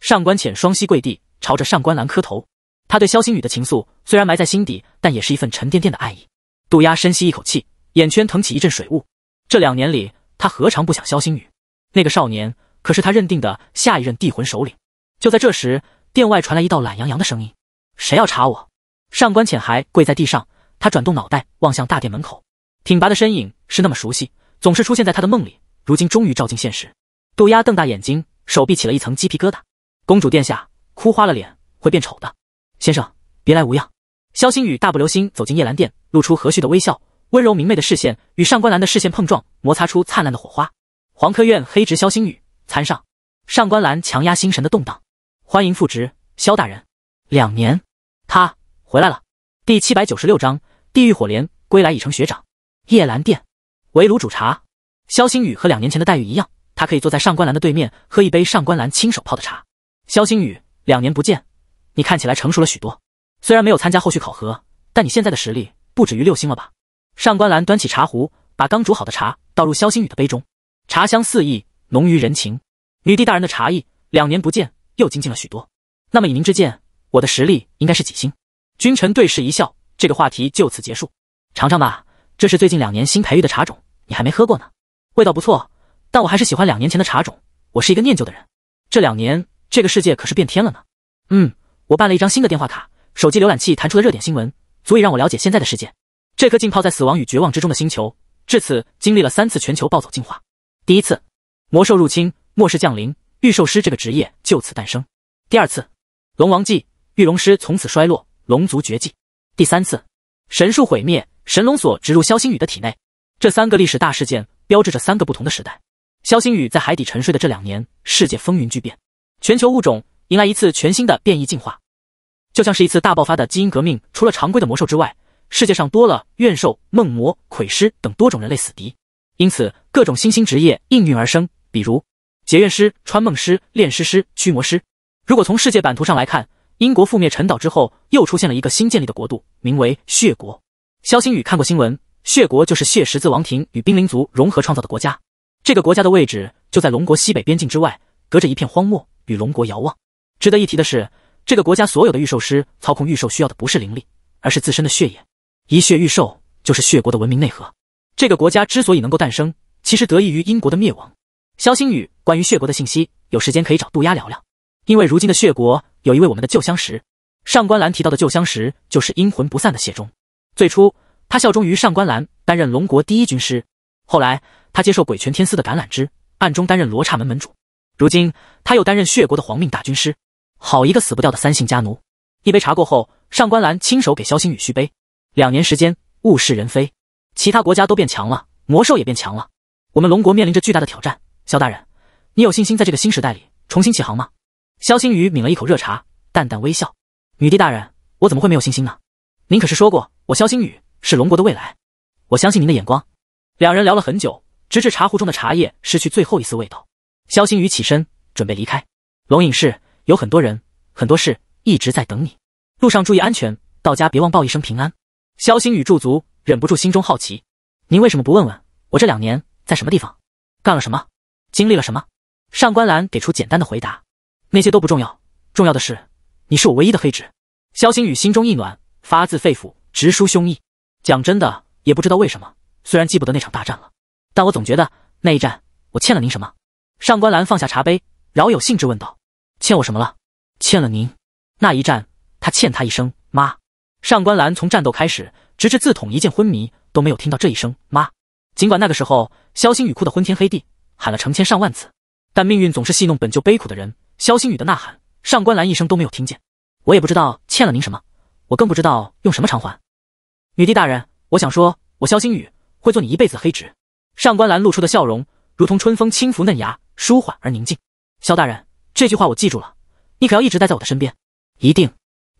上官浅双膝跪地，朝着上官兰磕头。他对萧星宇的情愫虽然埋在心底，但也是一份沉甸甸的爱意。杜鸦深吸一口气，眼圈腾起一阵水雾。这两年里，他何尝不想萧星宇？那个少年可是他认定的下一任地魂首领。就在这时，殿外传来一道懒洋洋的声音：“谁要查我？”上官浅还跪在地上，他转动脑袋望向大殿门口，挺拔的身影是那么熟悉，总是出现在他的梦里。如今终于照进现实，渡鸦瞪大眼睛，手臂起了一层鸡皮疙瘩。公主殿下哭花了脸，会变丑的。先生，别来无恙。肖星宇大步流星走进夜兰殿，露出和煦的微笑，温柔明媚的视线与上官兰的视线碰撞，摩擦出灿烂的火花。皇科院黑执，肖星宇参上。上官兰强压心神的动荡，欢迎复职，肖大人。两年，他回来了。第七百九十六章地狱火莲归来已成学长。夜兰殿，围炉煮茶。肖星宇和两年前的待遇一样，他可以坐在上官岚的对面，喝一杯上官岚亲手泡的茶。肖星宇，两年不见，你看起来成熟了许多。虽然没有参加后续考核，但你现在的实力不止于六星了吧？上官岚端起茶壶，把刚煮好的茶倒入肖星宇的杯中，茶香四溢，浓于人情。女帝大人的茶艺，两年不见又精进了许多。那么以您之见，我的实力应该是几星？君臣对视一笑，这个话题就此结束。尝尝吧，这是最近两年新培育的茶种，你还没喝过呢。味道不错，但我还是喜欢两年前的茶种。我是一个念旧的人。这两年，这个世界可是变天了呢。嗯，我办了一张新的电话卡，手机浏览器弹出的热点新闻，足以让我了解现在的世界。这颗浸泡在死亡与绝望之中的星球，至此经历了三次全球暴走进化。第一次，魔兽入侵，末世降临，御兽师这个职业就此诞生。第二次，龙王祭，御龙师从此衰落，龙族绝迹。第三次，神树毁灭，神龙锁植入萧星宇的体内。这三个历史大事件。标志着三个不同的时代。肖星宇在海底沉睡的这两年，世界风云巨变，全球物种迎来一次全新的变异进化，就像是一次大爆发的基因革命。除了常规的魔兽之外，世界上多了怨兽、梦魔、鬼师等多种人类死敌，因此各种新兴职业应运而生，比如解怨师、穿梦师、炼尸师、驱魔师。如果从世界版图上来看，英国覆灭沉岛之后，又出现了一个新建立的国度，名为血国。肖星宇看过新闻。血国就是血十字王庭与冰灵族融合创造的国家。这个国家的位置就在龙国西北边境之外，隔着一片荒漠与龙国遥望。值得一提的是，这个国家所有的御兽师操控御兽需要的不是灵力，而是自身的血液。一血御兽就是血国的文明内核。这个国家之所以能够诞生，其实得益于英国的灭亡。肖星宇关于血国的信息，有时间可以找杜鸦聊聊，因为如今的血国有一位我们的旧相识。上官岚提到的旧相识就是阴魂不散的谢忠，最初。他效忠于上官岚，担任龙国第一军师。后来，他接受鬼泉天司的橄榄枝，暗中担任罗刹门门主。如今，他又担任血国的皇命大军师。好一个死不掉的三姓家奴！一杯茶过后，上官岚亲手给萧星宇续杯。两年时间，物是人非，其他国家都变强了，魔兽也变强了，我们龙国面临着巨大的挑战。萧大人，你有信心在这个新时代里重新起航吗？萧星宇抿了一口热茶，淡淡微笑：“女帝大人，我怎么会没有信心呢？您可是说过，我萧星宇。”是龙国的未来，我相信您的眼光。两人聊了很久，直至茶壶中的茶叶失去最后一丝味道。肖星宇起身准备离开。龙隐市有很多人，很多事一直在等你。路上注意安全，到家别忘报一声平安。肖星宇驻足，忍不住心中好奇：您为什么不问问我这两年在什么地方，干了什么，经历了什么？上官岚给出简单的回答：那些都不重要，重要的是你是我唯一的黑执。肖星宇心中一暖，发自肺腑，直抒胸臆。讲真的，也不知道为什么，虽然记不得那场大战了，但我总觉得那一战我欠了您什么。上官岚放下茶杯，饶有兴致问道：“欠我什么了？欠了您那一战，他欠他一声妈。”上官岚从战斗开始，直至自捅一剑昏迷，都没有听到这一声妈。尽管那个时候，萧星雨哭得昏天黑地，喊了成千上万次，但命运总是戏弄本就悲苦的人。萧星雨的呐喊，上官岚一声都没有听见。我也不知道欠了您什么，我更不知道用什么偿还。女帝大人，我想说，我萧星宇会做你一辈子的黑执。上官岚露出的笑容，如同春风轻拂嫩芽，舒缓而宁静。萧大人，这句话我记住了，你可要一直待在我的身边。一定。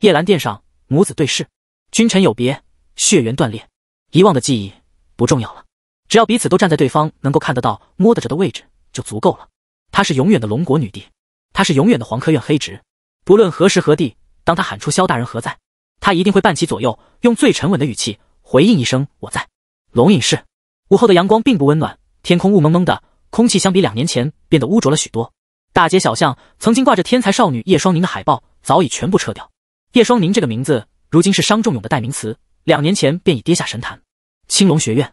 夜阑殿上，母子对视，君臣有别，血缘断裂，遗忘的记忆不重要了，只要彼此都站在对方能够看得到、摸得着的位置就足够了。她是永远的龙国女帝，她是永远的皇科院黑执，不论何时何地，当她喊出“萧大人何在”。他一定会伴其左右，用最沉稳的语气回应一声：“我在。”龙隐士，午后的阳光并不温暖，天空雾蒙蒙的，空气相比两年前变得污浊了许多。大街小巷曾经挂着天才少女叶双宁”的海报，早已全部撤掉。叶双宁这个名字如今是商仲永的代名词，两年前便已跌下神坛。青龙学院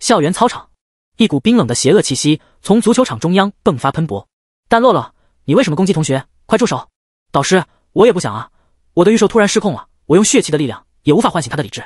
校园操场，一股冰冷的邪恶气息从足球场中央迸发喷薄。但洛洛，你为什么攻击同学？快住手！导师，我也不想啊，我的预售突然失控了。我用血气的力量也无法唤醒他的理智，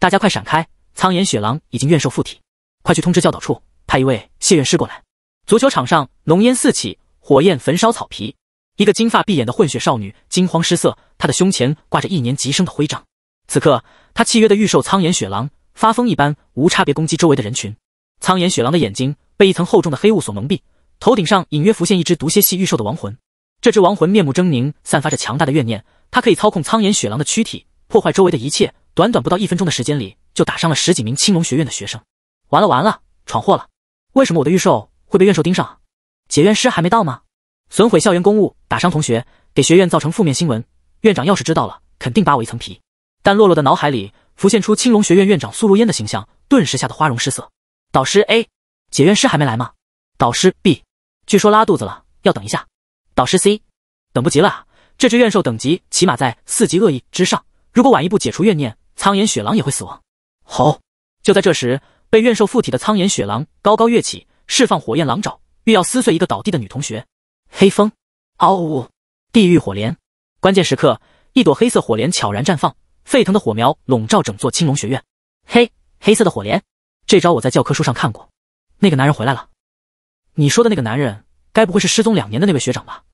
大家快闪开！苍岩雪狼已经怨兽附体，快去通知教导处，派一位谢院师过来。足球场上浓烟四起，火焰焚烧草皮。一个金发碧眼的混血少女惊慌失色，她的胸前挂着一年级生的徽章。此刻，她契约的御兽苍岩雪狼发疯一般，无差别攻击周围的人群。苍岩雪狼的眼睛被一层厚重的黑雾所蒙蔽，头顶上隐约浮现一只毒蝎系御兽的亡魂。这只亡魂面目狰狞，散发着强大的怨念。他可以操控苍岩雪狼的躯体，破坏周围的一切。短短不到一分钟的时间里，就打伤了十几名青龙学院的学生。完了完了，闯祸了！为什么我的御兽会被怨兽盯上？解怨师还没到吗？损毁校园公物，打伤同学，给学院造成负面新闻。院长要是知道了，肯定扒我一层皮。但洛洛的脑海里浮现出青龙学院院长苏如烟的形象，顿时吓得花容失色。导师 A，解怨师还没来吗？导师 B，据说拉肚子了，要等一下。导师 C，等不及了这只怨兽等级起码在四级恶意之上，如果晚一步解除怨念，苍炎雪狼也会死亡。好，就在这时，被怨兽附体的苍炎雪狼高高跃起，释放火焰狼爪，欲要撕碎一个倒地的女同学。黑风，嗷呜！地狱火莲，关键时刻，一朵黑色火莲悄然绽放，沸腾的火苗笼罩整座青龙学院。嘿，黑色的火莲，这招我在教科书上看过。那个男人回来了，你说的那个男人，该不会是失踪两年的那位学长吧？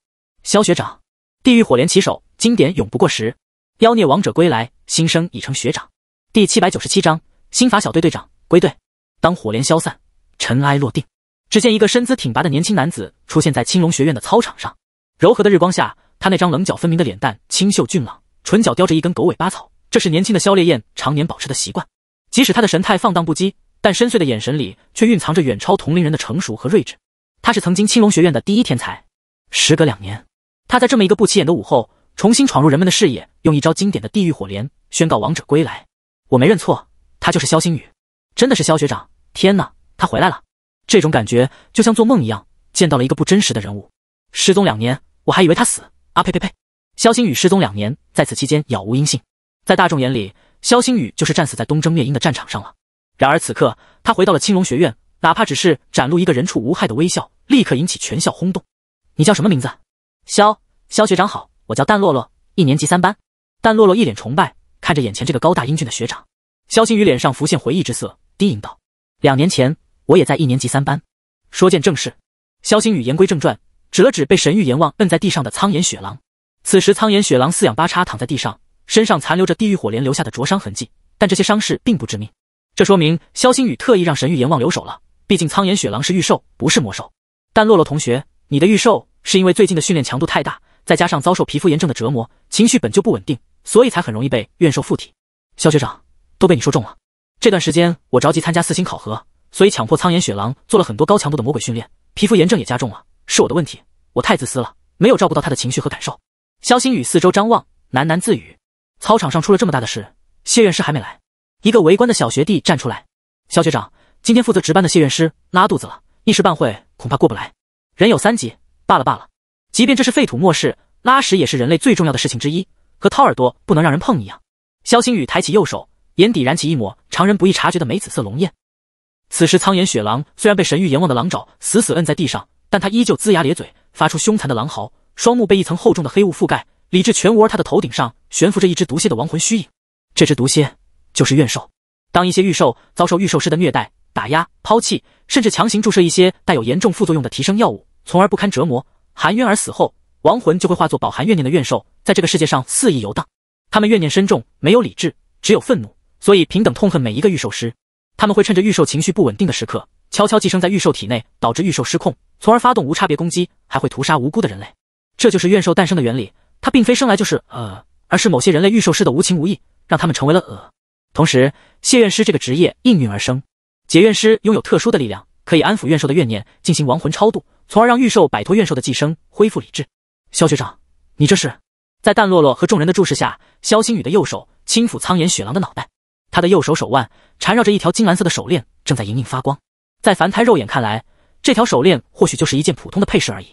肖学长。地狱火莲起手，经典永不过时。妖孽王者归来，新生已成学长。第七百九十七章：新法小队队长归队。当火莲消散，尘埃落定，只见一个身姿挺拔的年轻男子出现在青龙学院的操场上。柔和的日光下，他那张棱角分明的脸蛋清秀俊朗，唇角叼着一根狗尾巴草，这是年轻的萧烈焰常年保持的习惯。即使他的神态放荡不羁，但深邃的眼神里却蕴藏着远超同龄人的成熟和睿智。他是曾经青龙学院的第一天才。时隔两年。他在这么一个不起眼的午后，重新闯入人们的视野，用一招经典的地狱火莲宣告王者归来。我没认错，他就是肖星宇，真的是肖学长！天哪，他回来了！这种感觉就像做梦一样，见到了一个不真实的人物。失踪两年，我还以为他死……啊呸呸呸！肖星宇失踪两年，在此期间杳无音信，在大众眼里，肖星宇就是战死在东征灭英的战场上了。然而此刻，他回到了青龙学院，哪怕只是展露一个人畜无害的微笑，立刻引起全校轰动。你叫什么名字？肖肖学长好，我叫蛋洛洛，一年级三班。蛋洛洛一脸崇拜看着眼前这个高大英俊的学长。肖星宇脸上浮现回忆之色，低吟道：“两年前我也在一年级三班。”说件正事，肖星宇言归正传，指了指被神域阎王摁在地上的苍岩雪狼。此时苍岩雪狼四仰八叉躺在地上，身上残留着地狱火莲留下的灼伤痕迹，但这些伤势并不致命。这说明肖星宇特意让神域阎王留手了，毕竟苍岩雪狼是御兽，不是魔兽。但洛洛同学，你的御兽。是因为最近的训练强度太大，再加上遭受皮肤炎症的折磨，情绪本就不稳定，所以才很容易被怨兽附体。肖学长都被你说中了。这段时间我着急参加四星考核，所以强迫苍岩雪狼做了很多高强度的魔鬼训练，皮肤炎症也加重了，是我的问题，我太自私了，没有照顾到他的情绪和感受。肖星宇四周张望，喃喃自语：“操场上出了这么大的事，谢院师还没来。”一个围观的小学弟站出来：“肖学长，今天负责值班的谢院师拉肚子了，一时半会恐怕过不来。人有三急。”罢了罢了，即便这是废土末世，拉屎也是人类最重要的事情之一，和掏耳朵不能让人碰一样。肖星宇抬起右手，眼底燃起一抹常人不易察觉的梅紫色龙焰。此时，苍岩雪狼虽然被神域阎王的狼爪死死摁在地上，但他依旧龇牙咧嘴，发出凶残的狼嚎，双目被一层厚重的黑雾覆盖，理智全无。而他的头顶上悬浮着一只毒蝎的亡魂虚影，这只毒蝎就是怨兽。当一些御兽遭受御兽师的虐待、打压、抛弃，甚至强行注射一些带有严重副作用的提升药物。从而不堪折磨，含冤而死后，亡魂就会化作饱含怨念的怨兽，在这个世界上肆意游荡。他们怨念深重，没有理智，只有愤怒，所以平等痛恨每一个御兽师。他们会趁着御兽情绪不稳定的时刻，悄悄寄生在御兽体内，导致御兽失控，从而发动无差别攻击，还会屠杀无辜的人类。这就是怨兽诞生的原理。它并非生来就是恶，而是某些人类御兽师的无情无义，让他们成为了恶。同时，谢怨师这个职业应运而生。解怨师拥有特殊的力量，可以安抚怨兽的怨念，进行亡魂超度。从而让玉兽摆脱怨兽的寄生，恢复理智。肖学长，你这是在？淡洛洛和众人的注视下，肖星宇的右手轻抚苍岩雪狼的脑袋。他的右手手腕缠绕着一条金蓝色的手链，正在莹莹发光。在凡胎肉眼看来，这条手链或许就是一件普通的配饰而已。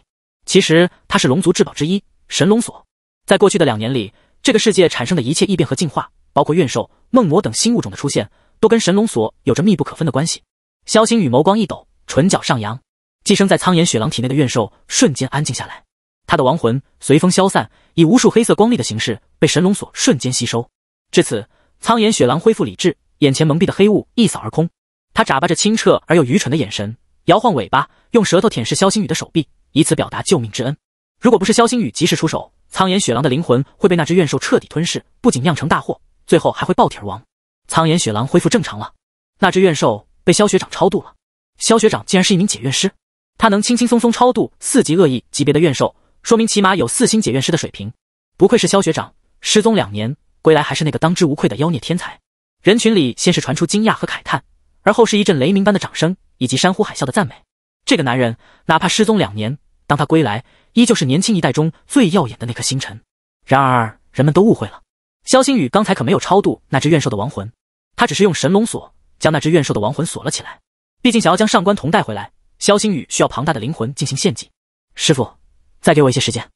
其实它是龙族至宝之一——神龙锁。在过去的两年里，这个世界产生的一切异变和进化，包括怨兽、梦魔等新物种的出现，都跟神龙锁有着密不可分的关系。肖星宇眸光一抖，唇角上扬。寄生在苍岩雪狼体内的怨兽瞬间安静下来，它的亡魂随风消散，以无数黑色光粒的形式被神龙锁瞬间吸收。至此，苍岩雪狼恢复理智，眼前蒙蔽的黑雾一扫而空。他眨巴着清澈而又愚蠢的眼神，摇晃尾巴，用舌头舔舐萧星宇的手臂，以此表达救命之恩。如果不是萧星宇及时出手，苍岩雪狼的灵魂会被那只怨兽彻底吞噬，不仅酿成大祸，最后还会爆体而亡。苍岩雪狼恢复正常了，那只怨兽被萧学长超度了。萧学长竟然是一名解怨师。他能轻轻松松超度四级恶意级别的怨兽，说明起码有四星解怨师的水平。不愧是肖学长，失踪两年归来，还是那个当之无愧的妖孽天才。人群里先是传出惊讶和慨叹，而后是一阵雷鸣般的掌声，以及山呼海啸的赞美。这个男人哪怕失踪两年，当他归来，依旧是年轻一代中最耀眼的那颗星辰。然而人们都误会了，肖星宇刚才可没有超度那只怨兽的亡魂，他只是用神龙锁将那只怨兽的亡魂锁了起来。毕竟想要将上官彤带回来。肖星宇需要庞大的灵魂进行献祭，师傅，再给我一些时间，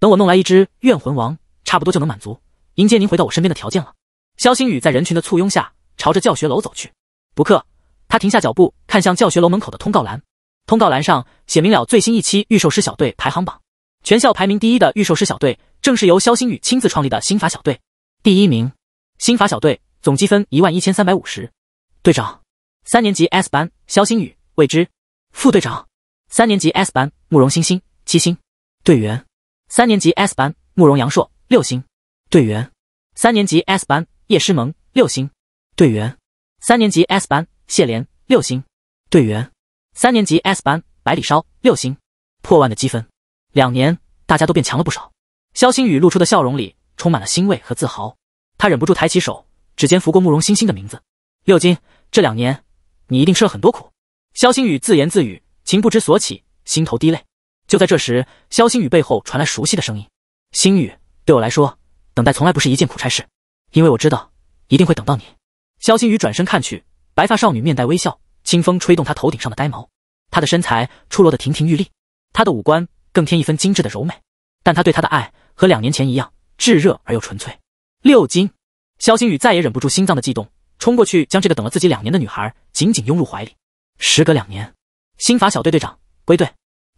等我弄来一只怨魂王，差不多就能满足迎接您回到我身边的条件了。肖星宇在人群的簇拥下，朝着教学楼走去。不客，他停下脚步，看向教学楼门口的通告栏。通告栏上写明了最新一期御兽师小队排行榜，全校排名第一的御兽师小队，正是由肖星宇亲自创立的新法小队。第一名，新法小队总积分一万一千三百五十，队长，三年级 S 班，肖星宇，未知。副队长，三年级 S 班慕容欣欣，七星队员；三年级 S 班慕容杨硕，六星队员；三年级 S 班叶诗萌，六星队员；三年级 S 班谢莲，六星队员；三年级 S 班百里烧，六星。破万的积分，两年大家都变强了不少。肖星宇露出的笑容里充满了欣慰和自豪，他忍不住抬起手，指尖拂过慕容欣欣的名字。六金，这两年你一定吃了很多苦。肖星宇自言自语，情不知所起，心头滴泪。就在这时，肖星宇背后传来熟悉的声音：“星宇，对我来说，等待从来不是一件苦差事，因为我知道一定会等到你。”肖星宇转身看去，白发少女面带微笑，清风吹动她头顶上的呆毛，她的身材出落的亭亭玉立，她的五官更添一分精致的柔美。但她对他的爱和两年前一样炙热而又纯粹。六金，肖星宇再也忍不住心脏的悸动，冲过去将这个等了自己两年的女孩紧紧拥入怀里。时隔两年，新法小队队长归队。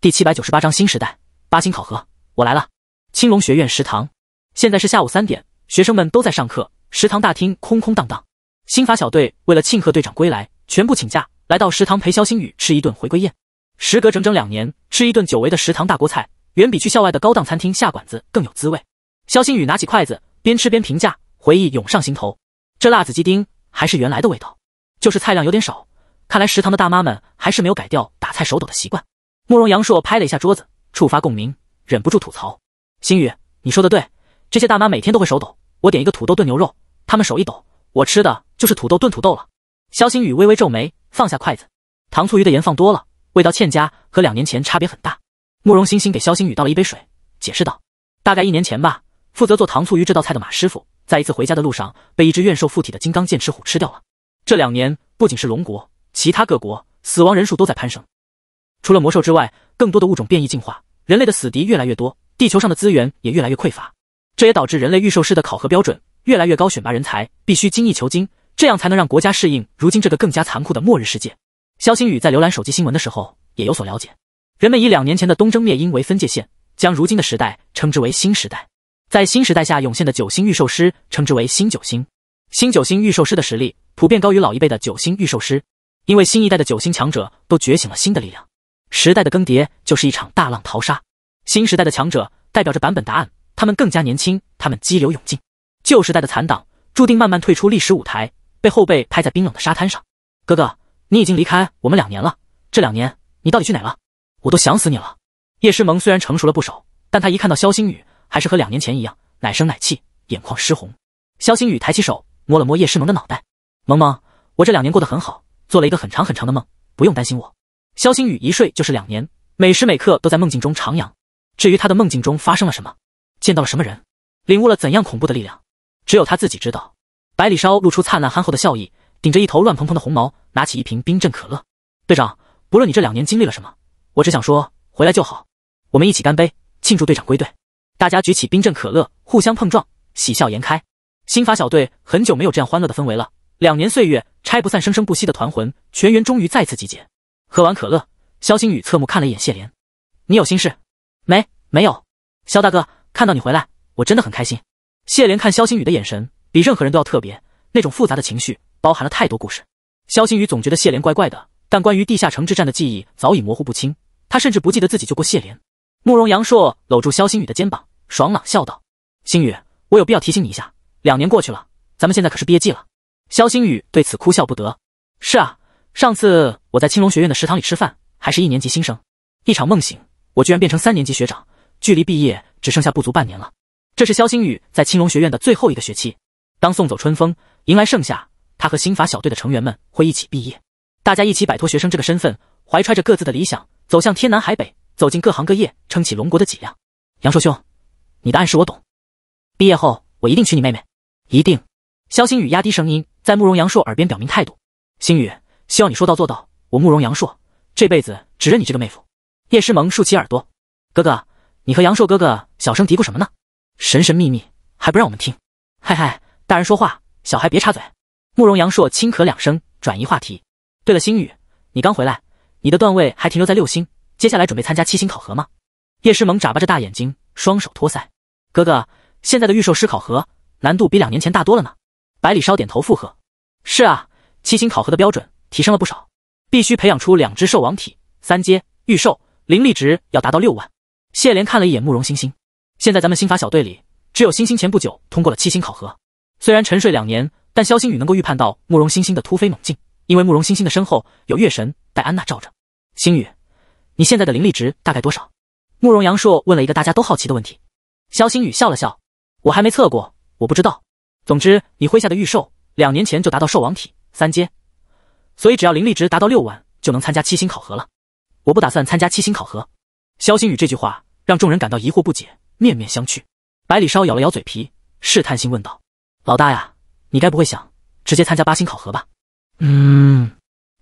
第七百九十八章新时代八星考核，我来了。青龙学院食堂，现在是下午三点，学生们都在上课，食堂大厅空空荡荡。新法小队为了庆贺队长归来，全部请假来到食堂陪肖星宇吃一顿回归宴。时隔整整两年，吃一顿久违的食堂大锅菜，远比去校外的高档餐厅下馆子更有滋味。肖星宇拿起筷子，边吃边评价，回忆涌上心头。这辣子鸡丁还是原来的味道，就是菜量有点少。看来食堂的大妈们还是没有改掉打菜手抖的习惯。慕容杨硕拍了一下桌子，触发共鸣，忍不住吐槽：“星宇，你说的对，这些大妈每天都会手抖。我点一个土豆炖牛肉，他们手一抖，我吃的就是土豆炖土豆了。”肖星宇微微皱眉，放下筷子。糖醋鱼的盐放多了，味道欠佳，和两年前差别很大。慕容欣欣给肖星宇倒了一杯水，解释道：“大概一年前吧，负责做糖醋鱼这道菜的马师傅，在一次回家的路上被一只怨兽附体的金刚剑齿虎吃掉了。这两年，不仅是龙国。”其他各国死亡人数都在攀升，除了魔兽之外，更多的物种变异进化，人类的死敌越来越多，地球上的资源也越来越匮乏，这也导致人类预兽师的考核标准越来越高，选拔人才必须精益求精，这样才能让国家适应如今这个更加残酷的末日世界。肖星宇在浏览手机新闻的时候也有所了解，人们以两年前的东征灭鹰为分界线，将如今的时代称之为新时代，在新时代下涌现的九星预兽师称之为新九星，新九星预兽师的实力普遍高于老一辈的九星预兽师。因为新一代的九星强者都觉醒了新的力量，时代的更迭就是一场大浪淘沙。新时代的强者代表着版本答案，他们更加年轻，他们激流勇进。旧时代的残党注定慢慢退出历史舞台，被后辈拍在冰冷的沙滩上。哥哥，你已经离开我们两年了，这两年你到底去哪了？我都想死你了。叶诗萌虽然成熟了不少，但他一看到肖星宇，还是和两年前一样奶声奶气，眼眶湿红。肖星宇抬起手摸了摸叶诗萌的脑袋，萌萌，我这两年过得很好。做了一个很长很长的梦，不用担心我。肖星宇一睡就是两年，每时每刻都在梦境中徜徉。至于他的梦境中发生了什么，见到了什么人，领悟了怎样恐怖的力量，只有他自己知道。百里梢露出灿烂憨厚的笑意，顶着一头乱蓬蓬的红毛，拿起一瓶冰镇可乐。队长，不论你这两年经历了什么，我只想说，回来就好。我们一起干杯，庆祝队长归队。大家举起冰镇可乐，互相碰撞，喜笑颜开。新法小队很久没有这样欢乐的氛围了。两年岁月拆不散生生不息的团魂，全员终于再次集结。喝完可乐，肖星宇侧目看了一眼谢莲：“你有心事没？没有。”肖大哥看到你回来，我真的很开心。谢莲看肖星宇的眼神比任何人都要特别，那种复杂的情绪包含了太多故事。肖星宇总觉得谢莲怪怪的，但关于地下城之战的记忆早已模糊不清，他甚至不记得自己救过谢莲。慕容杨硕搂住肖星宇的肩膀，爽朗笑道：“星宇，我有必要提醒你一下，两年过去了，咱们现在可是毕业季了。”肖星宇对此哭笑不得。是啊，上次我在青龙学院的食堂里吃饭，还是一年级新生。一场梦醒，我居然变成三年级学长，距离毕业只剩下不足半年了。这是肖星宇在青龙学院的最后一个学期。当送走春风，迎来盛夏，他和心法小队的成员们会一起毕业。大家一起摆脱学生这个身份，怀揣着各自的理想，走向天南海北，走进各行各业，撑起龙国的脊梁。杨硕兄，你的暗示我懂。毕业后，我一定娶你妹妹，一定。肖星宇压低声音。在慕容杨硕耳边表明态度，星宇，希望你说到做到。我慕容杨硕这辈子只认你这个妹夫。叶诗萌竖起耳朵，哥哥，你和杨硕哥哥小声嘀咕什么呢？神神秘秘还不让我们听？嗨嗨，大人说话，小孩别插嘴。慕容杨硕轻咳两声，转移话题。对了，星宇，你刚回来，你的段位还停留在六星，接下来准备参加七星考核吗？叶诗萌眨巴着大眼睛，双手托腮，哥哥，现在的预售师考核难度比两年前大多了呢。百里烧点头附和：“是啊，七星考核的标准提升了不少，必须培养出两只兽王体三阶御兽，灵力值要达到六万。”谢莲看了一眼慕容星星，现在咱们星法小队里只有星星前不久通过了七星考核，虽然沉睡两年，但肖星宇能够预判到慕容星星的突飞猛进，因为慕容星星的身后有月神戴安娜罩着。星宇，你现在的灵力值大概多少？”慕容杨硕问了一个大家都好奇的问题。肖星宇笑了笑：“我还没测过，我不知道。”总之，你麾下的御兽两年前就达到兽王体三阶，所以只要灵力值达到六万，就能参加七星考核了。我不打算参加七星考核。萧星宇这句话让众人感到疑惑不解，面面相觑。百里梢咬了咬嘴皮，试探性问道：“老大呀，你该不会想直接参加八星考核吧？”嗯。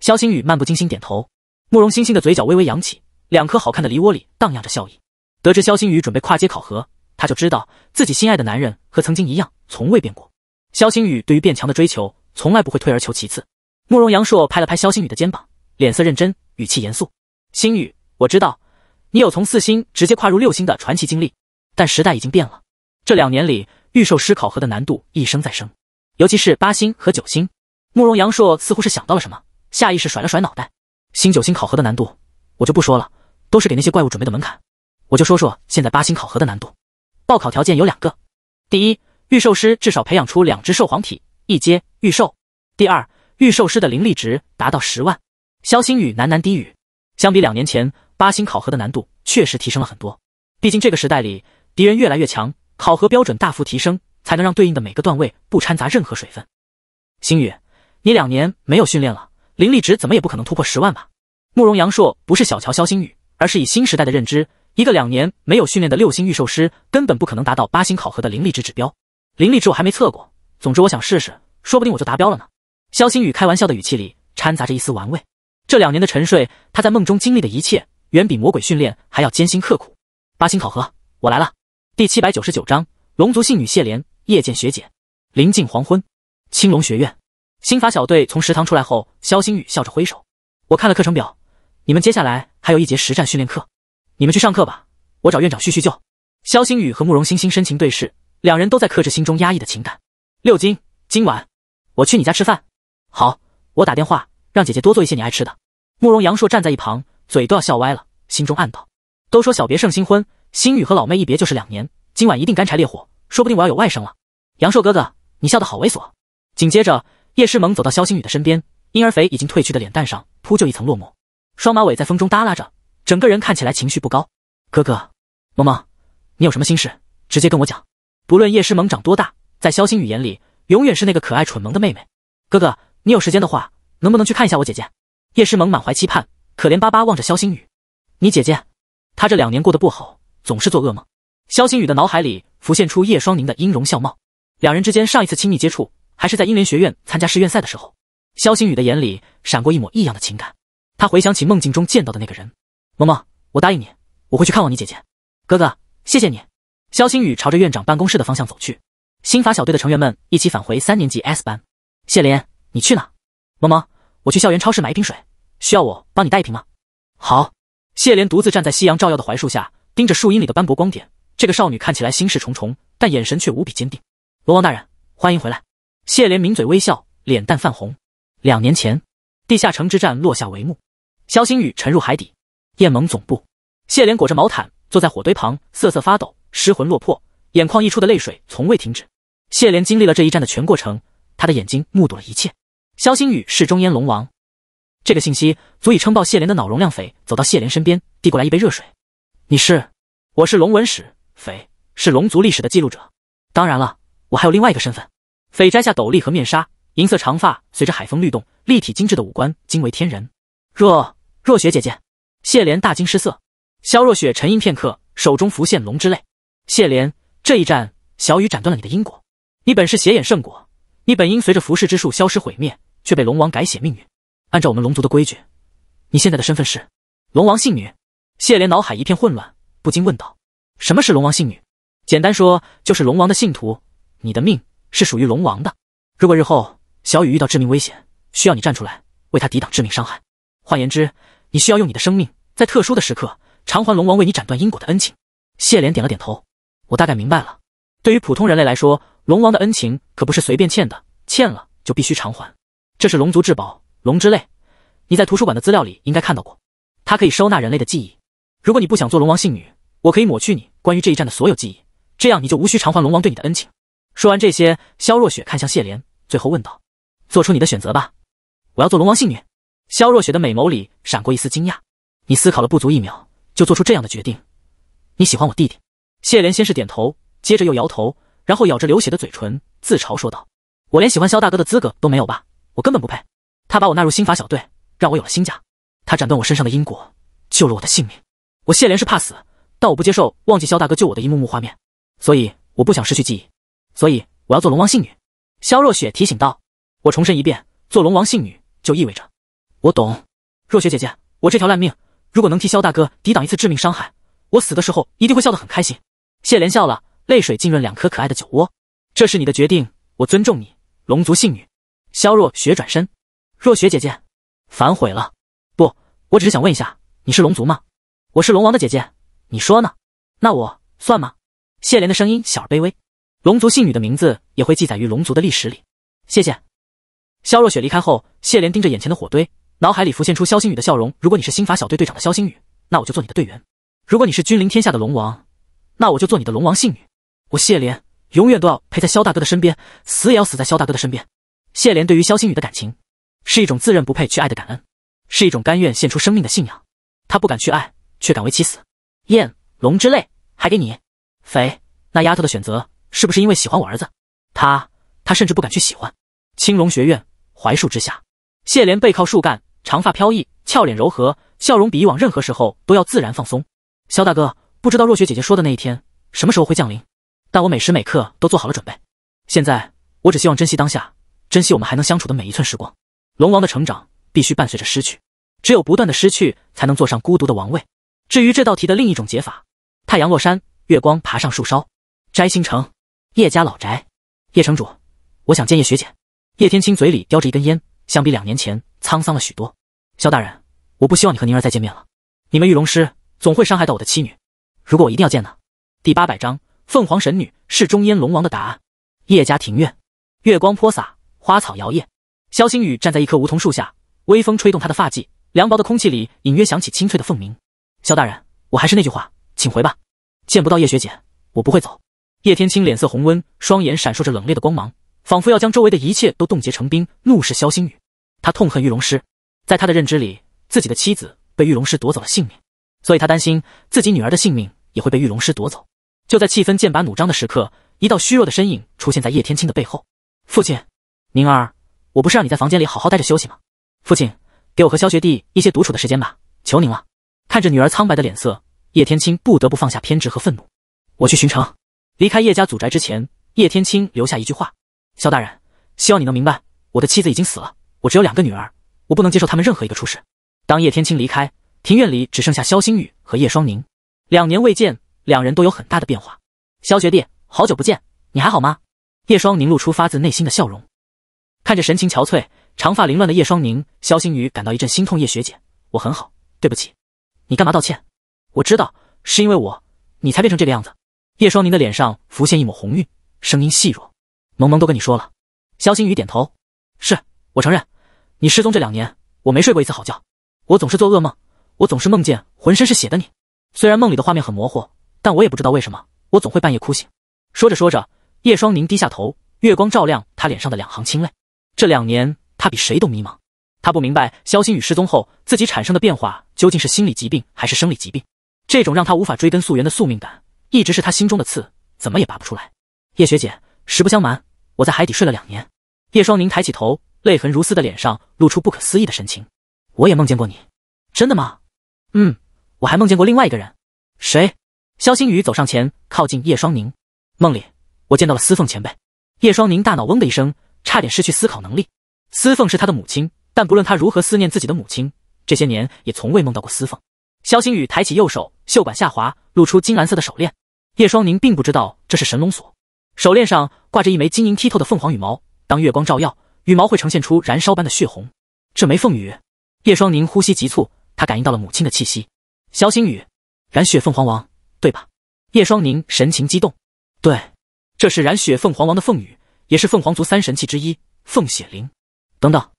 萧星宇漫不经心点头。慕容欣欣的嘴角微微扬起，两颗好看的梨窝里荡漾着笑意。得知萧星宇准备跨阶考核，他就知道自己心爱的男人和曾经一样，从未变过。萧星宇对于变强的追求，从来不会退而求其次。慕容杨硕拍了拍萧星宇的肩膀，脸色认真，语气严肃：“星宇，我知道你有从四星直接跨入六星的传奇经历，但时代已经变了。这两年里，预售师考核的难度一升再升，尤其是八星和九星。”慕容杨硕似乎是想到了什么，下意识甩了甩脑袋：“新九星考核的难度我就不说了，都是给那些怪物准备的门槛。我就说说现在八星考核的难度，报考条件有两个，第一。”御兽师至少培养出两只兽皇体一阶御兽。第二，御兽师的灵力值达到十万。肖星宇喃喃低语：“相比两年前，八星考核的难度确实提升了很多。毕竟这个时代里敌人越来越强，考核标准大幅提升，才能让对应的每个段位不掺杂任何水分。”星宇，你两年没有训练了，灵力值怎么也不可能突破十万吧？慕容阳硕不是小瞧肖星宇，而是以新时代的认知，一个两年没有训练的六星御兽师，根本不可能达到八星考核的灵力值指标。灵力值我还没测过，总之我想试试，说不定我就达标了呢。肖星宇开玩笑的语气里掺杂着一丝玩味。这两年的沉睡，他在梦中经历的一切，远比魔鬼训练还要艰辛刻苦。八星考核，我来了。第七百九十九章龙族信女谢莲。夜见学姐。临近黄昏，青龙学院新法小队从食堂出来后，肖星宇笑着挥手：“我看了课程表，你们接下来还有一节实战训练课，你们去上课吧，我找院长叙叙旧。”肖星宇和慕容欣欣深情对视。两人都在克制心中压抑的情感。六金，今晚我去你家吃饭。好，我打电话让姐姐多做一些你爱吃的。慕容杨硕站在一旁，嘴都要笑歪了，心中暗道：都说小别胜新婚。星宇和老妹一别就是两年，今晚一定干柴烈火，说不定我要有外甥了。杨硕哥哥，你笑得好猥琐。紧接着，叶诗萌走到肖星宇的身边，婴儿肥已经褪去的脸蛋上铺就一层落寞，双马尾在风中耷拉着，整个人看起来情绪不高。哥哥，萌萌，你有什么心事，直接跟我讲。不论叶诗萌长多大，在萧星宇眼里，永远是那个可爱蠢萌的妹妹。哥哥，你有时间的话，能不能去看一下我姐姐？叶诗萌满怀期盼，可怜巴巴望着萧星宇。你姐姐，她这两年过得不好，总是做噩梦。萧星宇的脑海里浮现出叶双宁的音容笑貌。两人之间上一次亲密接触，还是在英联学院参加试院赛的时候。萧星宇的眼里闪过一抹异样的情感，他回想起梦境中见到的那个人。萌萌，我答应你，我会去看望你姐姐。哥哥，谢谢你。肖星宇朝着院长办公室的方向走去，新法小队的成员们一起返回三年级 S 班。谢怜，你去哪？萌萌，我去校园超市买一瓶水，需要我帮你带一瓶吗？好。谢莲独自站在夕阳照耀的槐树下，盯着树荫里的斑驳光点。这个少女看起来心事重重，但眼神却无比坚定。龙王大人，欢迎回来。谢莲抿嘴微笑，脸蛋泛红。两年前，地下城之战落下帷幕，肖星宇沉入海底。燕盟总部，谢莲裹着毛毯坐在火堆旁，瑟瑟发抖。失魂落魄，眼眶溢出的泪水从未停止。谢莲经历了这一战的全过程，他的眼睛目睹了一切。萧星宇是中烟龙王，这个信息足以撑爆谢莲的脑容量。匪走到谢莲身边，递过来一杯热水。你是？我是龙文史，匪是龙族历史的记录者。当然了，我还有另外一个身份。匪摘下斗笠和面纱，银色长发随着海风律动，立体精致的五官惊为天人。若若雪姐姐，谢莲大惊失色。萧若雪沉吟片刻，手中浮现龙之泪。谢莲，这一战，小雨斩断了你的因果。你本是邪眼圣果，你本应随着浮世之术消失毁灭，却被龙王改写命运。按照我们龙族的规矩，你现在的身份是龙王信女。谢莲脑海一片混乱，不禁问道：“什么是龙王信女？”简单说，就是龙王的信徒。你的命是属于龙王的。如果日后小雨遇到致命危险，需要你站出来为他抵挡致命伤害，换言之，你需要用你的生命，在特殊的时刻偿还龙王为你斩断因果的恩情。谢莲点了点头。我大概明白了，对于普通人类来说，龙王的恩情可不是随便欠的，欠了就必须偿还。这是龙族至宝，龙之泪，你在图书馆的资料里应该看到过。它可以收纳人类的记忆。如果你不想做龙王信女，我可以抹去你关于这一战的所有记忆，这样你就无需偿还龙王对你的恩情。说完这些，萧若雪看向谢莲，最后问道：“做出你的选择吧，我要做龙王信女。”萧若雪的美眸里闪过一丝惊讶。你思考了不足一秒，就做出这样的决定？你喜欢我弟弟？谢莲先是点头，接着又摇头，然后咬着流血的嘴唇自嘲说道：“我连喜欢萧大哥的资格都没有吧？我根本不配。他把我纳入心法小队，让我有了新家。他斩断我身上的因果，救了我的性命。我谢莲是怕死，但我不接受忘记萧大哥救我的一幕幕画面，所以我不想失去记忆，所以我要做龙王信女。”萧若雪提醒道：“我重申一遍，做龙王信女就意味着……”我懂，若雪姐姐，我这条烂命，如果能替萧大哥抵挡一次致命伤害，我死的时候一定会笑得很开心。谢莲笑了，泪水浸润两颗可爱的酒窝。这是你的决定，我尊重你。龙族信女，萧若雪转身。若雪姐姐反悔了？不，我只是想问一下，你是龙族吗？我是龙王的姐姐，你说呢？那我算吗？谢莲的声音小而卑微。龙族信女的名字也会记载于龙族的历史里。谢谢。萧若雪离开后，谢莲盯着眼前的火堆，脑海里浮现出萧星宇的笑容。如果你是新法小队队长的萧星宇，那我就做你的队员；如果你是君临天下的龙王。那我就做你的龙王信女，我谢莲永远都要陪在萧大哥的身边，死也要死在萧大哥的身边。谢莲对于萧星宇的感情，是一种自认不配去爱的感恩，是一种甘愿献出生命的信仰。他不敢去爱，却敢为其死。燕龙之泪还给你，肥那丫头的选择是不是因为喜欢我儿子？他他甚至不敢去喜欢。青龙学院槐树之下，谢莲背靠树干，长发飘逸，俏脸柔和，笑容比以往任何时候都要自然放松。萧大哥。不知道若雪姐姐说的那一天什么时候会降临，但我每时每刻都做好了准备。现在我只希望珍惜当下，珍惜我们还能相处的每一寸时光。龙王的成长必须伴随着失去，只有不断的失去，才能坐上孤独的王位。至于这道题的另一种解法，太阳落山，月光爬上树梢。摘星城，叶家老宅。叶城主，我想见叶学姐。叶天青嘴里叼着一根烟，相比两年前沧桑了许多。萧大人，我不希望你和宁儿再见面了。你们御龙师总会伤害到我的妻女。如果我一定要见呢？第八百章凤凰神女是中烟龙王的答案。叶家庭院，月光泼洒，花草摇曳。萧星雨站在一棵梧桐树下，微风吹动他的发髻，凉薄的空气里隐约响起清脆的凤鸣。萧大人，我还是那句话，请回吧。见不到叶学姐，我不会走。叶天青脸色红温，双眼闪烁着冷冽的光芒，仿佛要将周围的一切都冻结成冰，怒视萧星雨。他痛恨玉龙师，在他的认知里，自己的妻子被玉龙师夺走了性命，所以他担心自己女儿的性命。也会被玉龙师夺走。就在气氛剑拔弩张的时刻，一道虚弱的身影出现在叶天青的背后。父亲，宁儿，我不是让你在房间里好好待着休息吗？父亲，给我和萧学弟一些独处的时间吧，求您了。看着女儿苍白的脸色，叶天青不得不放下偏执和愤怒。我去巡城。离开叶家祖宅之前，叶天青留下一句话：萧大人，希望你能明白，我的妻子已经死了，我只有两个女儿，我不能接受他们任何一个出事。当叶天青离开庭院里，只剩下萧星宇和叶双宁。两年未见，两人都有很大的变化。肖学弟，好久不见，你还好吗？叶双宁露出发自内心的笑容，看着神情憔悴、长发凌乱的叶双宁，肖星宇感到一阵心痛。叶学姐，我很好，对不起，你干嘛道歉？我知道是因为我，你才变成这个样子。叶双宁的脸上浮现一抹红晕，声音细弱：“萌萌都跟你说了。”肖星宇点头：“是我承认，你失踪这两年，我没睡过一次好觉，我总是做噩梦，我总是梦见浑身是血的你。”虽然梦里的画面很模糊，但我也不知道为什么，我总会半夜哭醒。说着说着，叶双宁低下头，月光照亮她脸上的两行清泪。这两年，她比谁都迷茫，她不明白肖星宇失踪后自己产生的变化究竟是心理疾病还是生理疾病。这种让她无法追根溯源的宿命感，一直是她心中的刺，怎么也拔不出来。叶学姐，实不相瞒，我在海底睡了两年。叶双宁抬起头，泪痕如丝的脸上露出不可思议的神情。我也梦见过你，真的吗？嗯。我还梦见过另外一个人，谁？肖星宇走上前，靠近叶双宁。梦里，我见到了司凤前辈。叶双宁大脑嗡的一声，差点失去思考能力。司凤是他的母亲，但不论他如何思念自己的母亲，这些年也从未梦到过司凤。肖星宇抬起右手，袖管下滑，露出金蓝色的手链。叶双宁并不知道这是神龙锁，手链上挂着一枚晶莹剔透的凤凰羽毛，当月光照耀，羽毛会呈现出燃烧般的血红。这枚凤羽，叶双宁呼吸急促，他感应到了母亲的气息。肖星宇，染血凤凰王，对吧？叶双宁神情激动，对，这是染血凤凰王的凤羽，也是凤凰族三神器之一，凤血灵。等等，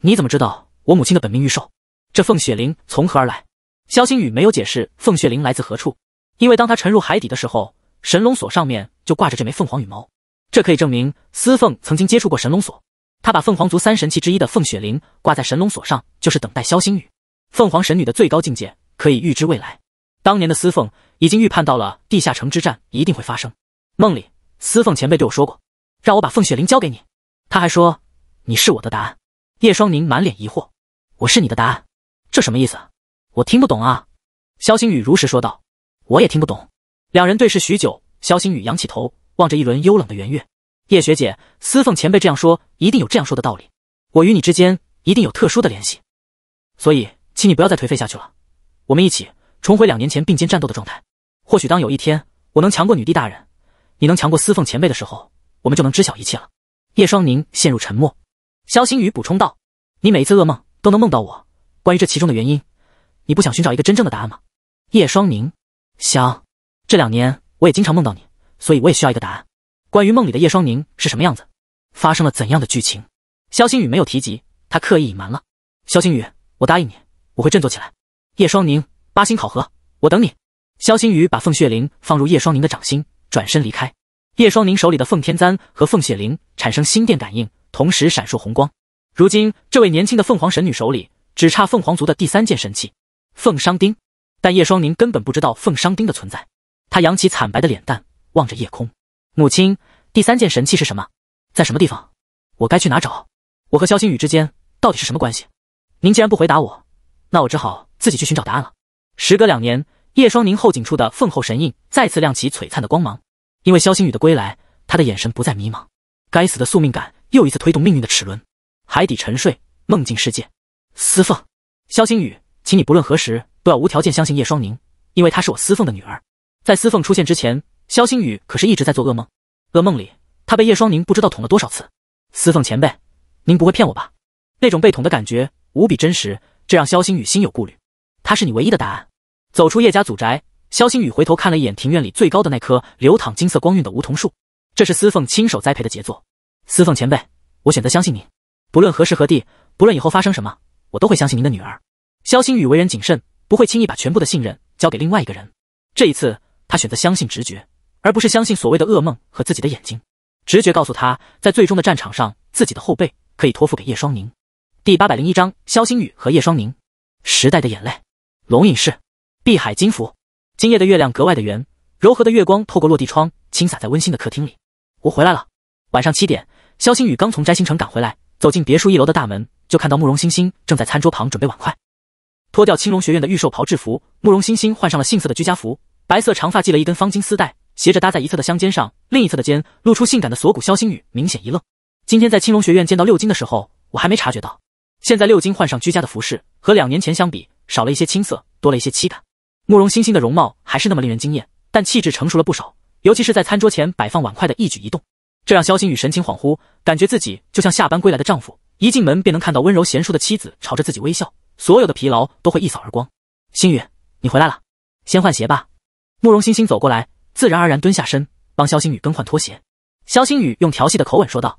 你怎么知道我母亲的本命玉兽？这凤血灵从何而来？萧星宇没有解释凤血灵来自何处，因为当他沉入海底的时候，神龙锁上面就挂着这枚凤凰羽毛，这可以证明司凤曾经接触过神龙锁。他把凤凰族三神器之一的凤血灵挂在神龙锁上，就是等待萧星宇，凤凰神女的最高境界。可以预知未来。当年的司凤已经预判到了地下城之战一定会发生。梦里，司凤前辈对我说过，让我把凤雪灵交给你。他还说，你是我的答案。叶双凝满脸疑惑：“我是你的答案，这什么意思？我听不懂啊。”肖星宇如实说道：“我也听不懂。”两人对视许久，肖星宇仰起头，望着一轮幽冷的圆月。叶学姐，司凤前辈这样说，一定有这样说的道理。我与你之间一定有特殊的联系，所以，请你不要再颓废下去了。我们一起重回两年前并肩战斗的状态。或许当有一天我能强过女帝大人，你能强过司凤前辈的时候，我们就能知晓一切了。叶双宁陷入沉默。肖星宇补充道：“你每一次噩梦都能梦到我。关于这其中的原因，你不想寻找一个真正的答案吗？”叶双宁想，这两年我也经常梦到你，所以我也需要一个答案。关于梦里的叶双宁是什么样子，发生了怎样的剧情，肖星宇没有提及，他刻意隐瞒了。肖星宇，我答应你，我会振作起来。叶双宁，八星考核，我等你。萧星宇把凤血灵放入叶双宁的掌心，转身离开。叶双宁手里的凤天簪和凤血灵产生心电感应，同时闪烁红光。如今，这位年轻的凤凰神女手里只差凤凰族的第三件神器——凤伤钉。但叶双宁根本不知道凤伤钉的存在。他扬起惨白的脸蛋，望着夜空：“母亲，第三件神器是什么？在什么地方？我该去哪找？我和萧星宇之间到底是什么关系？您既然不回答我……”那我只好自己去寻找答案了。时隔两年，叶双宁后颈处的凤后神印再次亮起璀璨的光芒。因为萧星宇的归来，他的眼神不再迷茫。该死的宿命感又一次推动命运的齿轮。海底沉睡，梦境世界，司凤，萧星宇，请你不论何时都要无条件相信叶双宁，因为她是我司凤的女儿。在司凤出现之前，萧星宇可是一直在做噩梦。噩梦里，他被叶双宁不知道捅了多少次。司凤前辈，您不会骗我吧？那种被捅的感觉无比真实。这让萧星宇心有顾虑。他是你唯一的答案。走出叶家祖宅，萧星宇回头看了一眼庭院里最高的那棵流淌金色光晕的梧桐树，这是司凤亲手栽培的杰作。司凤前辈，我选择相信您。不论何时何地，不论以后发生什么，我都会相信您的女儿。萧星宇为人谨慎，不会轻易把全部的信任交给另外一个人。这一次，他选择相信直觉，而不是相信所谓的噩梦和自己的眼睛。直觉告诉他，在最终的战场上，自己的后背可以托付给叶双宁。第八百零一章，肖星宇和叶双宁。时代的眼泪，龙隐式，碧海金服。今夜的月亮格外的圆，柔和的月光透过落地窗倾洒在温馨的客厅里。我回来了。晚上七点，肖星宇刚从摘星城赶回来，走进别墅一楼的大门，就看到慕容欣欣正在餐桌旁准备碗筷。脱掉青龙学院的御兽袍制服，慕容欣欣换上了杏色的居家服，白色长发系了一根方巾丝带，斜着搭在一侧的香肩上，另一侧的肩露出性感的锁骨。肖星宇明显一愣。今天在青龙学院见到六金的时候，我还没察觉到。现在六金换上居家的服饰，和两年前相比少了一些青涩，多了一些凄感。慕容欣欣的容貌还是那么令人惊艳，但气质成熟了不少，尤其是在餐桌前摆放碗筷的一举一动，这让萧星宇神情恍惚，感觉自己就像下班归来的丈夫，一进门便能看到温柔贤淑的妻子朝着自己微笑，所有的疲劳都会一扫而光。星宇，你回来了，先换鞋吧。慕容欣欣走过来，自然而然蹲下身，帮萧星宇更换拖鞋。萧星宇用调戏的口吻说道：“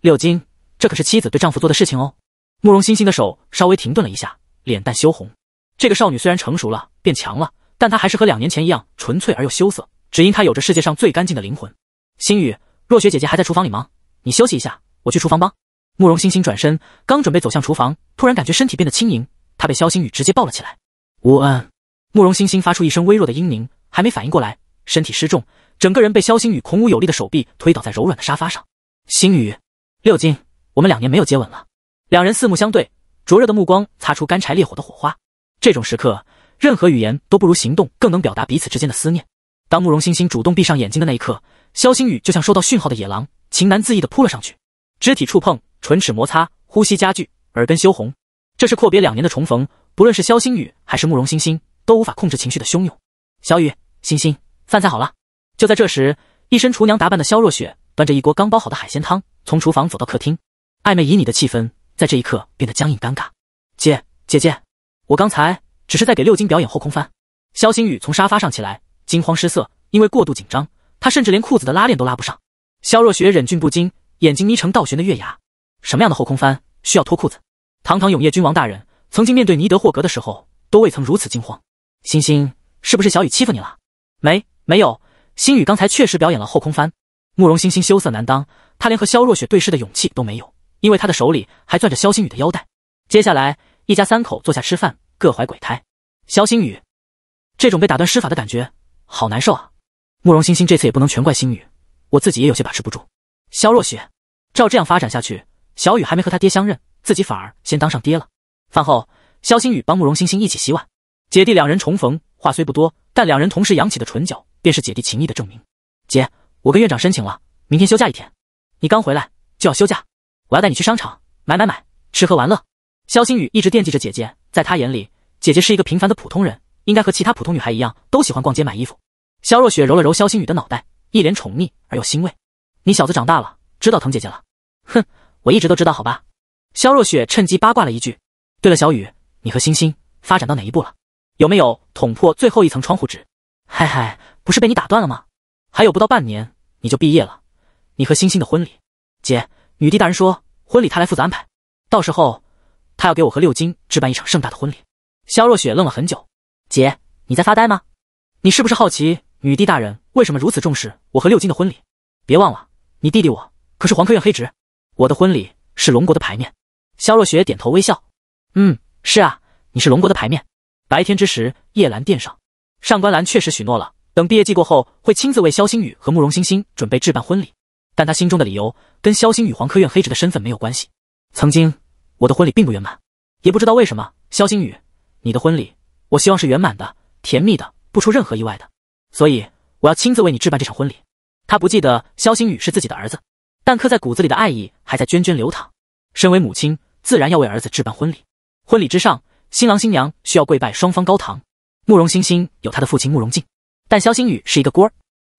六金，这可是妻子对丈夫做的事情哦。”慕容欣欣的手稍微停顿了一下，脸蛋羞红。这个少女虽然成熟了，变强了，但她还是和两年前一样纯粹而又羞涩，只因她有着世界上最干净的灵魂。星宇，若雪姐姐还在厨房里忙，你休息一下，我去厨房帮。慕容欣欣转身，刚准备走向厨房，突然感觉身体变得轻盈，她被肖星宇直接抱了起来。吴恩，慕容欣欣发出一声微弱的嘤咛，还没反应过来，身体失重，整个人被肖星宇孔武有力的手臂推倒在柔软的沙发上。星宇，六金，我们两年没有接吻了。两人四目相对，灼热的目光擦出干柴烈火的火花。这种时刻，任何语言都不如行动更能表达彼此之间的思念。当慕容星星主动闭上眼睛的那一刻，萧星宇就像收到讯号的野狼，情难自抑地扑了上去，肢体触碰，唇齿摩擦，呼吸加剧，耳根羞红。这是阔别两年的重逢，不论是萧星宇还是慕容星星，都无法控制情绪的汹涌。小雨，星星，饭菜好了。就在这时，一身厨娘打扮的萧若雪端着一锅刚煲好的海鲜汤，从厨房走到客厅，暧昧旖旎的气氛。在这一刻变得僵硬尴尬，姐姐姐，我刚才只是在给六金表演后空翻。肖星宇从沙发上起来，惊慌失色，因为过度紧张，他甚至连裤子的拉链都拉不上。肖若雪忍俊不禁，眼睛眯成倒悬的月牙。什么样的后空翻需要脱裤子？堂堂永夜君王大人，曾经面对尼德霍格的时候，都未曾如此惊慌。星星，是不是小雨欺负你了？没，没有。星宇刚才确实表演了后空翻。慕容星星羞涩难当，他连和肖若雪对视的勇气都没有。因为他的手里还攥着肖星宇的腰带。接下来，一家三口坐下吃饭，各怀鬼胎。肖星宇，这种被打断施法的感觉好难受啊！慕容欣欣这次也不能全怪星宇，我自己也有些把持不住。肖若雪，照这样发展下去，小雨还没和他爹相认，自己反而先当上爹了。饭后，肖星宇帮慕容欣欣一起洗碗，姐弟两人重逢，话虽不多，但两人同时扬起的唇角，便是姐弟情谊的证明。姐，我跟院长申请了，明天休假一天。你刚回来就要休假？我要带你去商场买买买，吃喝玩乐。肖星宇一直惦记着姐姐，在他眼里，姐姐是一个平凡的普通人，应该和其他普通女孩一样，都喜欢逛街买衣服。肖若雪揉了揉肖星宇的脑袋，一脸宠溺而又欣慰：“你小子长大了，知道疼姐姐了。”哼，我一直都知道，好吧。肖若雪趁机八卦了一句：“对了，小雨，你和星星发展到哪一步了？有没有捅破最后一层窗户纸？”嗨嗨，不是被你打断了吗？还有不到半年你就毕业了，你和星星的婚礼，姐。女帝大人说，婚礼她来负责安排，到时候她要给我和六金置办一场盛大的婚礼。萧若雪愣了很久，姐，你在发呆吗？你是不是好奇女帝大人为什么如此重视我和六金的婚礼？别忘了，你弟弟我可是皇科院黑执，我的婚礼是龙国的牌面。萧若雪点头微笑，嗯，是啊，你是龙国的牌面。白天之时，夜阑殿上，上官岚确实许诺了，等毕业季过后，会亲自为萧星宇和慕容欣欣准备置办婚礼。但他心中的理由跟萧星宇、黄科院黑执的身份没有关系。曾经我的婚礼并不圆满，也不知道为什么。萧星宇，你的婚礼我希望是圆满的、甜蜜的、不出任何意外的。所以我要亲自为你置办这场婚礼。他不记得萧星宇是自己的儿子，但刻在骨子里的爱意还在涓涓流淌。身为母亲，自然要为儿子置办婚礼。婚礼之上，新郎新娘需要跪拜双方高堂。慕容欣欣有他的父亲慕容敬，但萧星宇是一个官儿。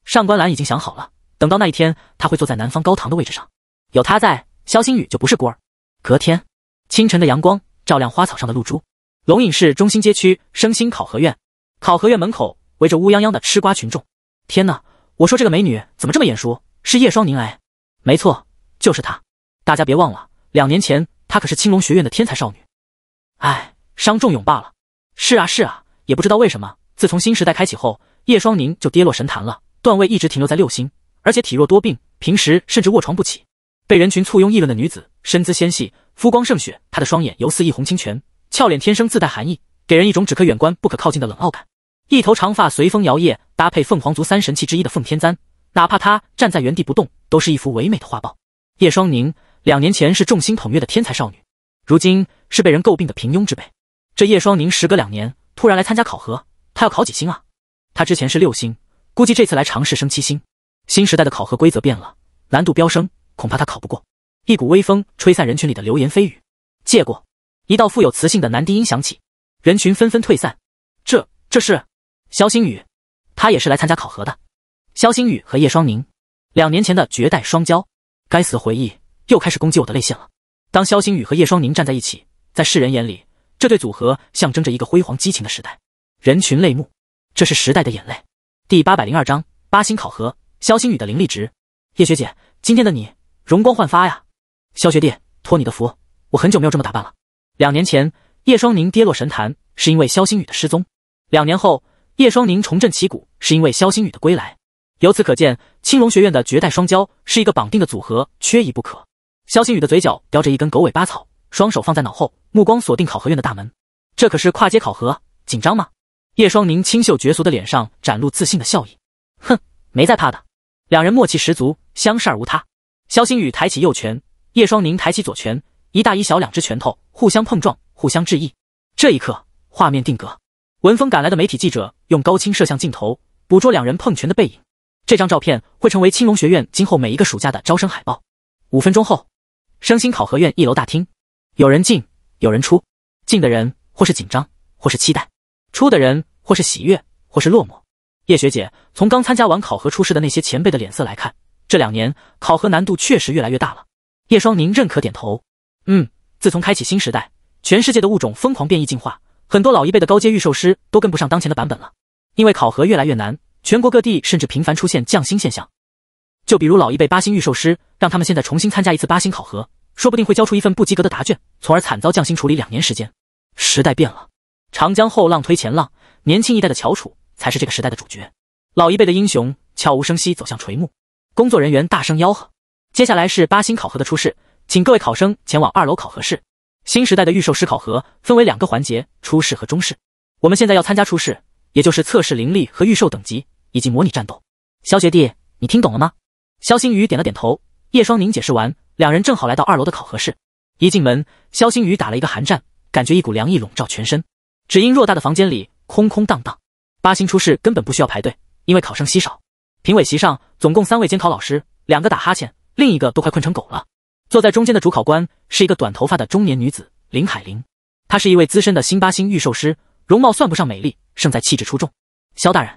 上官岚已经想好了。等到那一天，他会坐在南方高堂的位置上。有他在，肖星宇就不是孤儿。隔天清晨的阳光照亮花草上的露珠。龙隐市中心街区升星考核院，考核院门口围着乌泱泱的吃瓜群众。天哪！我说这个美女怎么这么眼熟？是叶双宁哎，没错，就是她。大家别忘了，两年前她可是青龙学院的天才少女。唉，伤仲永罢了。是啊是啊，也不知道为什么，自从新时代开启后，叶双宁就跌落神坛了，段位一直停留在六星。而且体弱多病，平时甚至卧床不起。被人群簇拥议论的女子，身姿纤细，肤光胜雪。她的双眼犹似一泓清泉，俏脸天生自带寒意，给人一种只可远观不可靠近的冷傲感。一头长发随风摇曳，搭配凤凰族三神器之一的凤天簪，哪怕她站在原地不动，都是一幅唯美的画报。叶双宁，两年前是众星捧月的天才少女，如今是被人诟病的平庸之辈。这叶双宁时隔两年突然来参加考核，她要考几星啊？她之前是六星，估计这次来尝试升七星。新时代的考核规则变了，难度飙升，恐怕他考不过。一股微风吹散人群里的流言蜚语。借过，一道富有磁性的男低音响起，人群纷纷退散。这，这是肖星宇，他也是来参加考核的。肖星宇和叶双宁，两年前的绝代双骄。该死的回忆又开始攻击我的泪腺了。当肖星宇和叶双宁站在一起，在世人眼里，这对组合象征着一个辉煌激情的时代。人群泪目，这是时代的眼泪。第八百零二章八星考核。肖星宇的灵力值，叶学姐，今天的你容光焕发呀！肖学弟，托你的福，我很久没有这么打扮了。两年前，叶双宁跌落神坛，是因为肖星宇的失踪；两年后，叶双宁重振旗鼓，是因为肖星宇的归来。由此可见，青龙学院的绝代双骄是一个绑定的组合，缺一不可。肖星宇的嘴角叼着一根狗尾巴草，双手放在脑后，目光锁定考核院的大门。这可是跨阶考核，紧张吗？叶双宁清秀绝俗的脸上展露自信的笑意。哼，没在怕的。两人默契十足，相视而无他。肖星宇抬起右拳，叶双宁抬起左拳，一大一小两只拳头互相碰撞，互相致意。这一刻，画面定格。闻风赶来的媒体记者用高清摄像镜头捕捉两人碰拳的背影。这张照片会成为青龙学院今后每一个暑假的招生海报。五分钟后，升星考核院一楼大厅，有人进，有人出。进的人或是紧张，或是期待；出的人或是喜悦，或是落寞。叶学姐，从刚参加完考核出事的那些前辈的脸色来看，这两年考核难度确实越来越大了。叶双宁认可点头，嗯，自从开启新时代，全世界的物种疯狂变异进化，很多老一辈的高阶御兽师都跟不上当前的版本了。因为考核越来越难，全国各地甚至频繁出现降薪现象。就比如老一辈八星御兽师，让他们现在重新参加一次八星考核，说不定会交出一份不及格的答卷，从而惨遭降薪处理两年时间。时代变了，长江后浪推前浪，年轻一代的翘楚。才是这个时代的主角，老一辈的英雄悄无声息走向垂暮。工作人员大声吆喝：“接下来是八星考核的初试，请各位考生前往二楼考核室。新时代的预售师考核分为两个环节：初试和中试。我们现在要参加初试，也就是测试灵力和预售等级，以及模拟战斗。肖学弟，你听懂了吗？”肖星宇点了点头。叶双宁解释完，两人正好来到二楼的考核室。一进门，肖星宇打了一个寒战，感觉一股凉意笼罩全身，只因偌大的房间里空空荡荡。八星出事根本不需要排队，因为考生稀少。评委席上总共三位监考老师，两个打哈欠，另一个都快困成狗了。坐在中间的主考官是一个短头发的中年女子林海玲，她是一位资深的新八星御兽师，容貌算不上美丽，胜在气质出众。肖大人，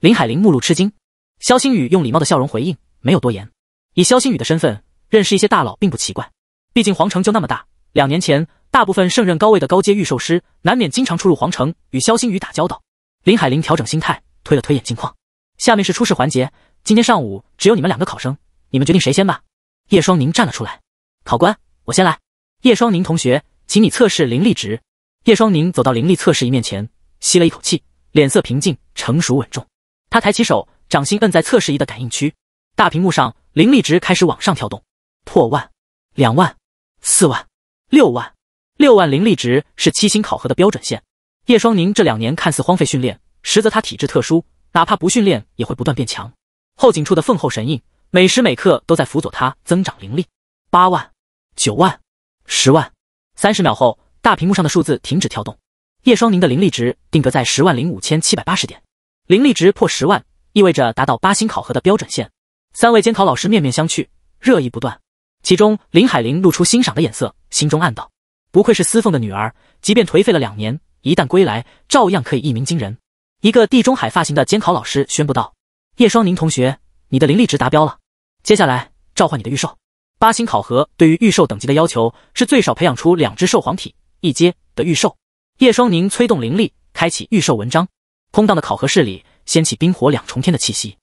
林海玲目露吃惊。肖星宇用礼貌的笑容回应，没有多言。以肖星宇的身份，认识一些大佬并不奇怪，毕竟皇城就那么大，两年前大部分胜任高位的高阶御兽师，难免经常出入皇城，与肖星宇打交道。林海林调整心态，推了推眼镜框。下面是初试环节，今天上午只有你们两个考生，你们决定谁先吧。叶双宁站了出来：“考官，我先来。”叶双宁同学，请你测试灵力值。叶双宁走到灵力测试仪面前，吸了一口气，脸色平静、成熟稳重。他抬起手，掌心摁在测试仪的感应区，大屏幕上灵力值开始往上跳动，破万、两万、四万、六万、六万灵力值是七星考核的标准线。叶双凝这两年看似荒废训练，实则他体质特殊，哪怕不训练也会不断变强。后颈处的凤后神印每时每刻都在辅佐他增长灵力。八万、九万、十万，三十秒后，大屏幕上的数字停止跳动，叶双凝的灵力值定格在十万零五千七百八十点。灵力值破十万，意味着达到八星考核的标准线。三位监考老师面面相觑，热议不断。其中林海玲露出欣赏的眼色，心中暗道：不愧是司凤的女儿，即便颓废了两年。一旦归来，照样可以一鸣惊人。一个地中海发型的监考老师宣布道：“叶双宁同学，你的灵力值达标了，接下来召唤你的御兽。八星考核对于御兽等级的要求是最少培养出两只兽皇体一阶的御兽。”叶双宁催动灵力，开启御兽文章。空荡的考核室里掀起冰火两重天的气息，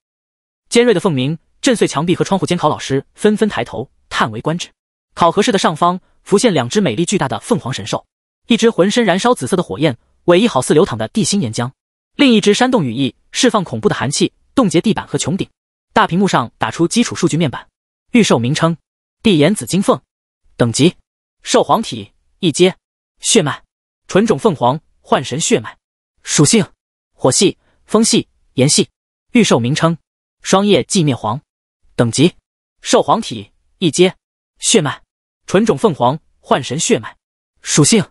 尖锐的凤鸣震碎墙壁和窗户，监考老师纷纷抬头，叹为观止。考核室的上方浮现两只美丽巨大的凤凰神兽。一只浑身燃烧紫色的火焰，尾翼好似流淌的地心岩浆；另一只煽动羽翼，释放恐怖的寒气，冻结地板和穹顶。大屏幕上打出基础数据面板：预售名称：地炎紫金凤，等级：兽皇体一阶，血脉：纯种凤凰幻神血脉，属性：火系、风系、岩系。预售名称：霜叶寂灭皇，等级：兽皇体一阶，血脉：纯种凤凰幻神血脉，属性。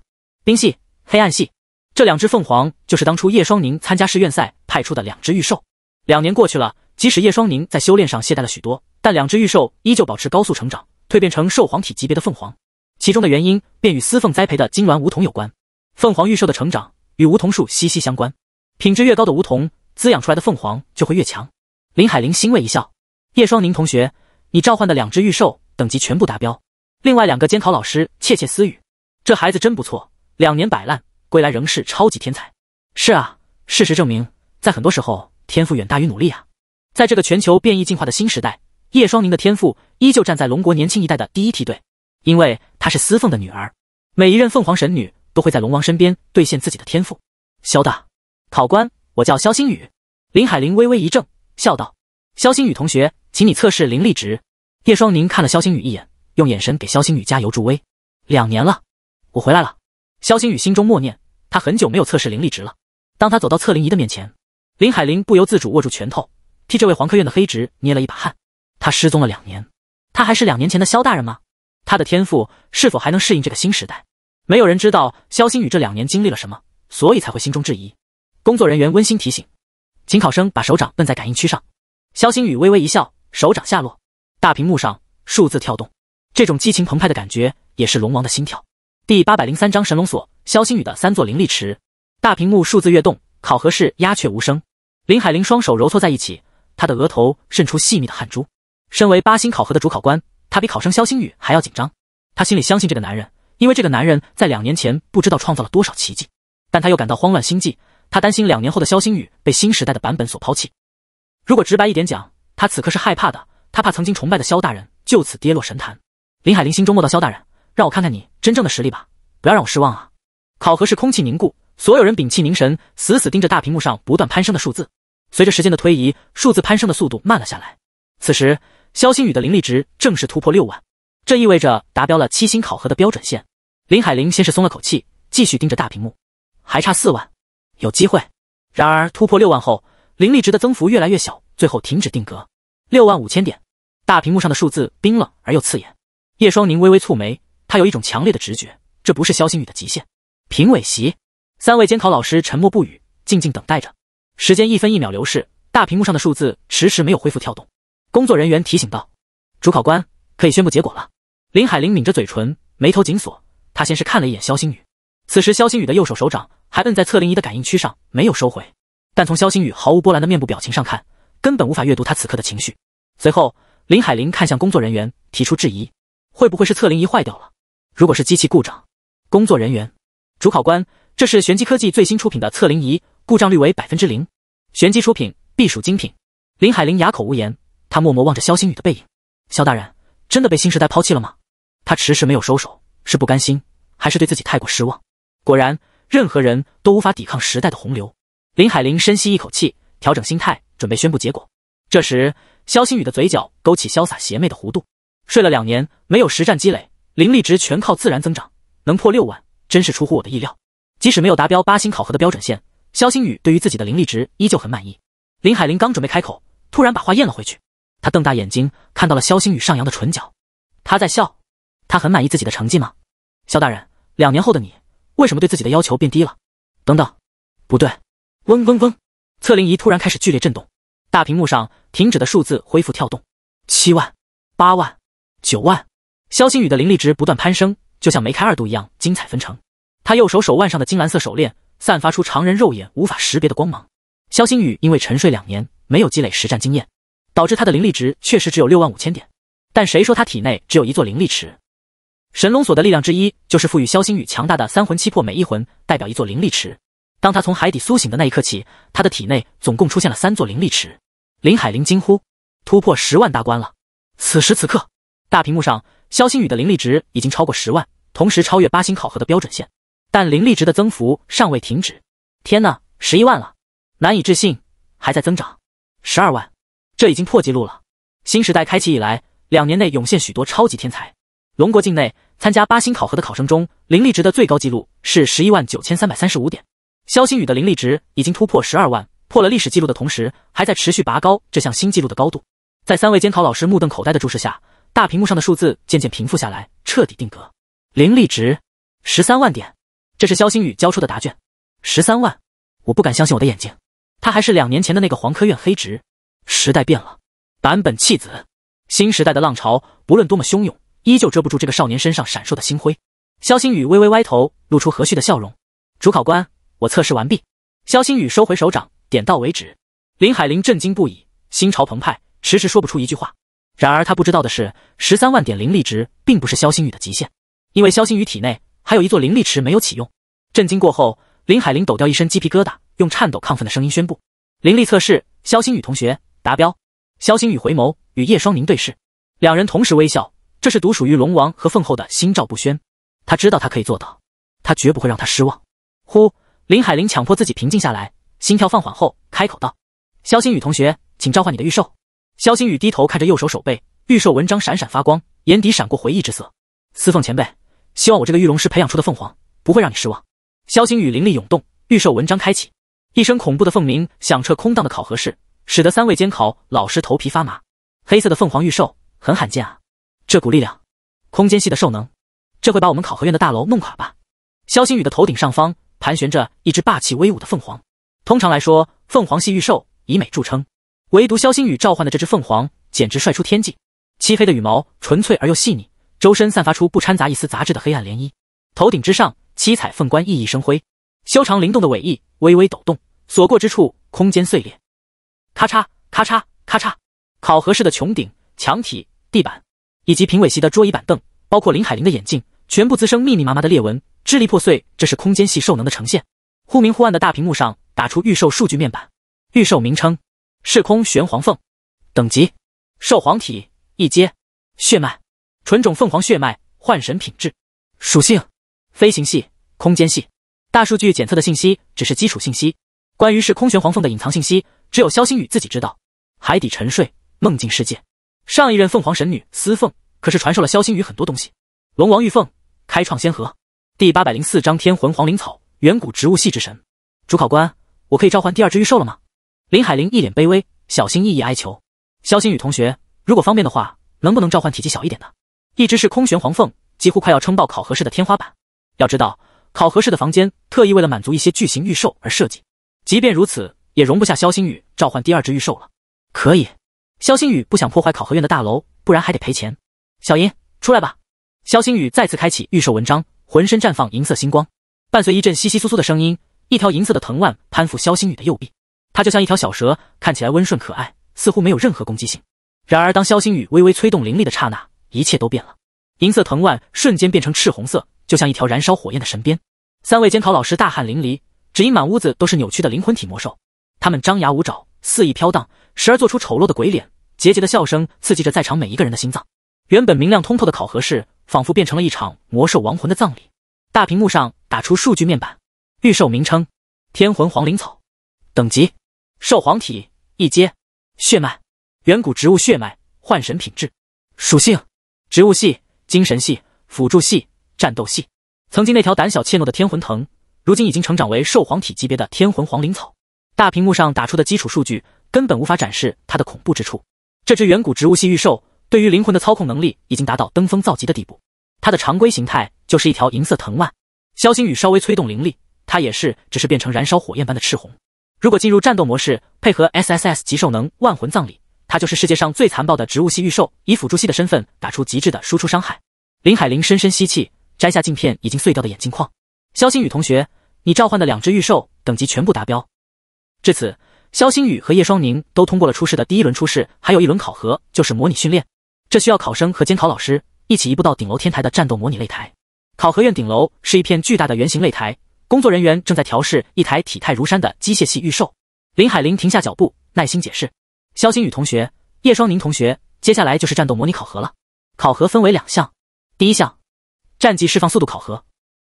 冰系、黑暗系，这两只凤凰就是当初叶双宁参加试院赛派出的两只玉兽。两年过去了，即使叶双宁在修炼上懈怠了许多，但两只玉兽依旧保持高速成长，蜕变成兽皇体级别的凤凰。其中的原因便与司凤栽培的金鸾梧桐有关。凤凰玉兽的成长与梧桐树息息相关，品质越高的梧桐，滋养出来的凤凰就会越强。林海玲欣慰一笑，叶双宁同学，你召唤的两只玉兽等级全部达标。另外两个监考老师窃窃私语，这孩子真不错。两年摆烂归来仍是超级天才。是啊，事实证明，在很多时候，天赋远大于努力啊。在这个全球变异进化的新时代，叶双宁的天赋依旧站在龙国年轻一代的第一梯队，因为她是司凤的女儿。每一任凤凰神女都会在龙王身边兑现自己的天赋。肖大考官，我叫肖星宇。林海林微微一怔，笑道：“肖星宇同学，请你测试灵力值。”叶双宁看了肖星宇一眼，用眼神给肖星宇加油助威。两年了，我回来了。萧星宇心中默念，他很久没有测试灵力值了。当他走到测灵仪的面前，林海林不由自主握住拳头，替这位皇科院的黑执捏了一把汗。他失踪了两年，他还是两年前的萧大人吗？他的天赋是否还能适应这个新时代？没有人知道萧星宇这两年经历了什么，所以才会心中质疑。工作人员温馨提醒，请考生把手掌摁在感应区上。萧星宇微微一笑，手掌下落，大屏幕上数字跳动。这种激情澎湃的感觉，也是龙王的心跳。第八百零三章神龙锁。肖星宇的三座灵力池。大屏幕数字跃动，考核室鸦雀无声。林海玲双手揉搓在一起，她的额头渗出细密的汗珠。身为八星考核的主考官，她比考生肖星宇还要紧张。她心里相信这个男人，因为这个男人在两年前不知道创造了多少奇迹。但她又感到慌乱心悸，她担心两年后的肖星宇被新时代的版本所抛弃。如果直白一点讲，她此刻是害怕的。她怕曾经崇拜的肖大人就此跌落神坛。林海玲心中默道：“肖大人。”让我看看你真正的实力吧，不要让我失望啊！考核是空气凝固，所有人屏气凝神，死死盯着大屏幕上不断攀升的数字。随着时间的推移，数字攀升的速度慢了下来。此时，肖星宇的灵力值正式突破六万，这意味着达标了七星考核的标准线。林海玲先是松了口气，继续盯着大屏幕，还差四万，有机会。然而，突破六万后，灵力值的增幅越来越小，最后停止定格，六万五千点。大屏幕上的数字冰冷而又刺眼。叶双宁微微蹙眉。他有一种强烈的直觉，这不是肖星宇的极限。评委席，三位监考老师沉默不语，静静等待着。时间一分一秒流逝，大屏幕上的数字迟迟没有恢复跳动。工作人员提醒道：“主考官，可以宣布结果了。”林海玲抿着嘴唇，眉头紧锁。他先是看了一眼肖星宇，此时肖星宇的右手手掌还摁在测灵仪的感应区上，没有收回。但从肖星宇毫无波澜的面部表情上看，根本无法阅读他此刻的情绪。随后，林海玲看向工作人员，提出质疑：“会不会是测灵仪坏掉了？”如果是机器故障，工作人员，主考官，这是玄机科技最新出品的测灵仪，故障率为百分之零。玄机出品，必属精品。林海玲哑口无言，他默默望着肖星宇的背影。肖大人真的被新时代抛弃了吗？他迟迟没有收手，是不甘心，还是对自己太过失望？果然，任何人都无法抵抗时代的洪流。林海玲深吸一口气，调整心态，准备宣布结果。这时，肖星宇的嘴角勾起潇洒邪魅的弧度。睡了两年，没有实战积累。灵力值全靠自然增长，能破六万，真是出乎我的意料。即使没有达标八星考核的标准线，肖星宇对于自己的灵力值依旧很满意。林海林刚准备开口，突然把话咽了回去。他瞪大眼睛，看到了肖星宇上扬的唇角，他在笑。他很满意自己的成绩吗？肖大人，两年后的你，为什么对自己的要求变低了？等等，不对。嗡嗡嗡，测灵仪突然开始剧烈震动，大屏幕上停止的数字恢复跳动，七万、八万、九万。萧星宇的灵力值不断攀升，就像梅开二度一样精彩纷呈。他右手手腕上的金蓝色手链散发出常人肉眼无法识别的光芒。萧星宇因为沉睡两年，没有积累实战经验，导致他的灵力值确实只有六万五千点。但谁说他体内只有一座灵力池？神龙锁的力量之一就是赋予萧星宇强大的三魂七魄，每一魂代表一座灵力池。当他从海底苏醒的那一刻起，他的体内总共出现了三座灵力池。林海林惊呼：“突破十万大关了！”此时此刻，大屏幕上。肖星宇的灵力值已经超过十万，同时超越八星考核的标准线，但灵力值的增幅尚未停止。天呐，十一万了，难以置信，还在增长。十二万，这已经破纪录了。新时代开启以来，两年内涌现许多超级天才。龙国境内参加八星考核的考生中，灵力值的最高纪录是十一万九千三百三十五点。肖星宇的灵力值已经突破十二万，破了历史纪录的同时，还在持续拔高这项新纪录的高度。在三位监考老师目瞪口呆的注视下。大屏幕上的数字渐渐平复下来，彻底定格。灵力值十三万点，这是肖星宇交出的答卷。十三万，我不敢相信我的眼睛。他还是两年前的那个黄科院黑执，时代变了，版本弃子。新时代的浪潮，不论多么汹涌，依旧遮不住这个少年身上闪烁的星辉。肖星宇微微歪头，露出和煦的笑容。主考官，我测试完毕。肖星宇收回手掌，点到为止。林海林震惊不已，心潮澎湃，迟迟说不出一句话。然而他不知道的是，十三万点灵力值并不是肖星宇的极限，因为肖星宇体内还有一座灵力池没有启用。震惊过后，林海玲抖掉一身鸡皮疙瘩，用颤抖亢奋的声音宣布：“灵力测试，肖星宇同学达标。”肖星宇回眸与叶双宁对视，两人同时微笑，这是独属于龙王和凤后的心照不宣。他知道他可以做到，他绝不会让他失望。呼，林海玲强迫自己平静下来，心跳放缓后开口道：“肖星宇同学，请召唤你的御兽。”萧星宇低头看着右手手背，御兽纹章闪闪发光，眼底闪过回忆之色。司凤前辈，希望我这个御龙师培养出的凤凰不会让你失望。萧星宇灵力涌动，御兽纹章开启，一声恐怖的凤鸣响彻空荡的考核室，使得三位监考老师头皮发麻。黑色的凤凰御兽很罕见啊，这股力量，空间系的兽能，这会把我们考核院的大楼弄垮吧？萧星宇的头顶上方盘旋着一只霸气威武的凤凰。通常来说，凤凰系御兽以美著称。唯独萧星宇召唤的这只凤凰，简直帅出天际。漆黑的羽毛，纯粹而又细腻，周身散发出不掺杂一丝杂质的黑暗涟漪。头顶之上，七彩凤冠熠熠生辉，修长灵动的尾翼微微抖动，所过之处空间碎裂。咔嚓，咔嚓，咔嚓！考核室的穹顶、墙体、地板，以及评委席的桌椅板凳，包括林海玲的眼镜，全部滋生密密麻麻的裂纹，支离破碎。这是空间系兽能的呈现。忽明忽暗的大屏幕上打出预售数据面板，预售名称。是空玄黄凤，等级兽皇体一阶，血脉纯种凤凰血脉，幻神品质，属性飞行系、空间系。大数据检测的信息只是基础信息，关于是空玄黄凤的隐藏信息，只有肖星宇自己知道。海底沉睡梦境世界，上一任凤凰神女司凤可是传授了肖星宇很多东西。龙王玉凤开创先河，第八百零四章天魂黄灵草，远古植物系之神。主考官，我可以召唤第二只玉兽了吗？林海玲一脸卑微，小心翼翼哀求：“肖星宇同学，如果方便的话，能不能召唤体积小一点的？一只是空悬黄凤，几乎快要撑爆考核室的天花板。要知道，考核室的房间特意为了满足一些巨型御兽而设计，即便如此，也容不下肖星宇召唤第二只御兽了。”可以。肖星宇不想破坏考核院的大楼，不然还得赔钱。小银，出来吧！肖星宇再次开启御兽文章，浑身绽放银色星光，伴随一阵窸窸窣窣的声音，一条银色的藤蔓攀附肖星宇的右臂。它就像一条小蛇，看起来温顺可爱，似乎没有任何攻击性。然而，当肖星宇微微催动灵力的刹那，一切都变了。银色藤蔓瞬间变成赤红色，就像一条燃烧火焰的神鞭。三位监考老师大汗淋漓，只因满屋子都是扭曲的灵魂体魔兽。他们张牙舞爪，肆意飘荡，时而做出丑陋的鬼脸，节节的笑声刺激着在场每一个人的心脏。原本明亮通透的考核室，仿佛变成了一场魔兽亡魂的葬礼。大屏幕上打出数据面板：预售名称《天魂黄灵草》，等级。兽皇体一阶，血脉远古植物血脉，幻神品质，属性植物系、精神系、辅助系、战斗系。曾经那条胆小怯懦的天魂藤，如今已经成长为兽皇体级别的天魂黄灵草。大屏幕上打出的基础数据根本无法展示它的恐怖之处。这只远古植物系御兽对于灵魂的操控能力已经达到登峰造极的地步。它的常规形态就是一条银色藤蔓。萧星宇稍微催动灵力，它也是只是变成燃烧火焰般的赤红。如果进入战斗模式，配合 SSS 级兽能万魂葬礼，它就是世界上最残暴的植物系预兽，以辅助系的身份打出极致的输出伤害。林海林深深吸气，摘下镜片已经碎掉的眼镜框。肖星宇同学，你召唤的两只预兽等级全部达标。至此，肖星宇和叶双宁都通过了初试的第一轮初试，还有一轮考核就是模拟训练。这需要考生和监考老师一起移步到顶楼天台的战斗模拟擂台。考核院顶楼是一片巨大的圆形擂台。工作人员正在调试一台体态如山的机械系预兽，林海玲停下脚步，耐心解释：“肖星宇同学，叶双宁同学，接下来就是战斗模拟考核了。考核分为两项，第一项，战绩释放速度考核，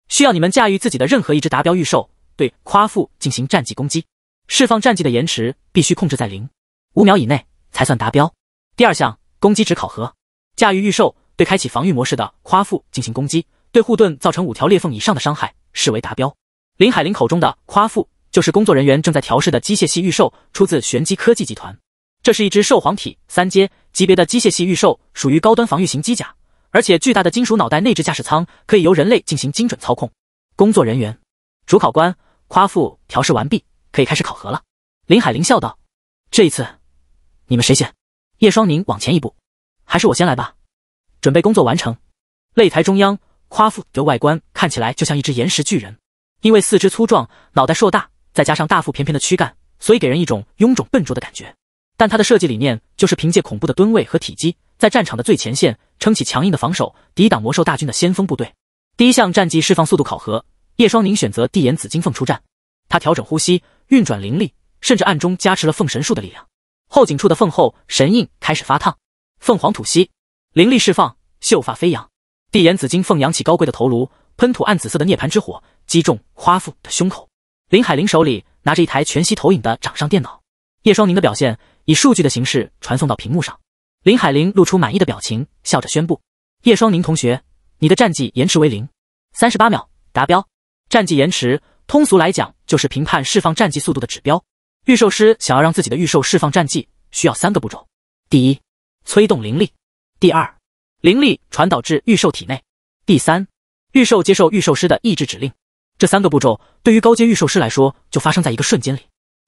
需要你们驾驭自己的任何一只达标预兽，对夸父进行战绩攻击，释放战绩的延迟必须控制在零五秒以内才算达标。第二项，攻击值考核，驾驭预兽对开启防御模式的夸父进行攻击，对护盾造成五条裂缝以上的伤害视为达标。”林海林口中的夸父，就是工作人员正在调试的机械系御兽，出自玄机科技集团。这是一只兽皇体三阶级别的机械系御兽，属于高端防御型机甲，而且巨大的金属脑袋内置驾驶舱，可以由人类进行精准操控。工作人员，主考官，夸父调试完毕，可以开始考核了。林海林笑道：“这一次，你们谁先？”叶双宁往前一步：“还是我先来吧。”准备工作完成，擂台中央，夸父的外观看起来就像一只岩石巨人。因为四肢粗壮，脑袋硕大，再加上大腹便便的躯干，所以给人一种臃肿笨拙的感觉。但它的设计理念就是凭借恐怖的吨位和体积，在战场的最前线撑起强硬的防守，抵挡魔兽大军的先锋部队。第一项战绩释放速度考核，叶双宁选择地眼紫金凤出战。他调整呼吸，运转灵力，甚至暗中加持了凤神术的力量。后颈处的凤后神印开始发烫。凤凰吐息，灵力释放，秀发飞扬。地眼紫金凤扬起高贵的头颅。喷吐暗紫色的涅槃之火，击中花父的胸口。林海林手里拿着一台全息投影的掌上电脑，叶双宁的表现以数据的形式传送到屏幕上。林海林露出满意的表情，笑着宣布：“叶双宁同学，你的战绩延迟为零，三十八秒达标。战绩延迟，通俗来讲就是评判释放战绩速度的指标。御兽师想要让自己的御兽释放战绩，需要三个步骤：第一，催动灵力；第二，灵力传导至御兽体内；第三。”预售接受预售师的意志指令，这三个步骤对于高阶预售师来说就发生在一个瞬间里。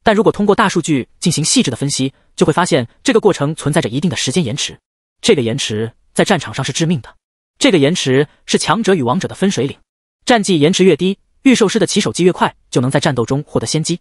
但如果通过大数据进行细致的分析，就会发现这个过程存在着一定的时间延迟。这个延迟在战场上是致命的，这个延迟是强者与王者的分水岭。战绩延迟越低，预售师的起手技越快，就能在战斗中获得先机。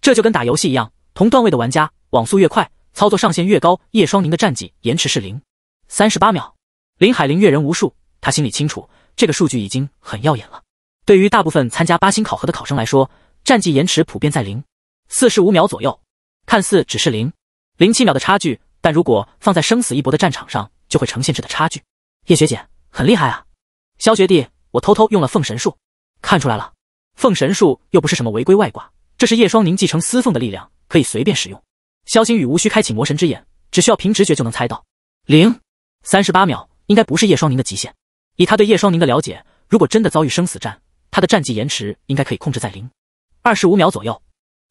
这就跟打游戏一样，同段位的玩家网速越快，操作上限越高。叶双宁的战绩延迟是零，三十八秒。林海林阅人无数，他心里清楚。这个数据已经很耀眼了。对于大部分参加八星考核的考生来说，战绩延迟普遍在零四十五秒左右，看似只是零零七秒的差距，但如果放在生死一搏的战场上，就会呈现质的差距。叶学姐很厉害啊！肖学弟，我偷偷用了凤神术，看出来了。凤神术又不是什么违规外挂，这是叶双宁继承司凤的力量，可以随便使用。肖星宇无需开启魔神之眼，只需要凭直觉就能猜到零三十八秒，应该不是叶双宁的极限。以他对叶双宁的了解，如果真的遭遇生死战，他的战绩延迟应该可以控制在零二十五秒左右。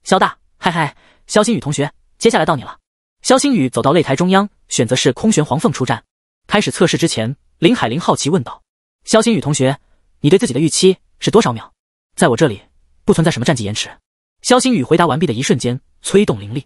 肖大，嗨嗨，肖新宇同学，接下来到你了。肖新宇走到擂台中央，选择是空悬黄凤出战。开始测试之前，林海林好奇问道：“肖新宇同学，你对自己的预期是多少秒？”在我这里不存在什么战绩延迟。肖新宇回答完毕的一瞬间，催动灵力。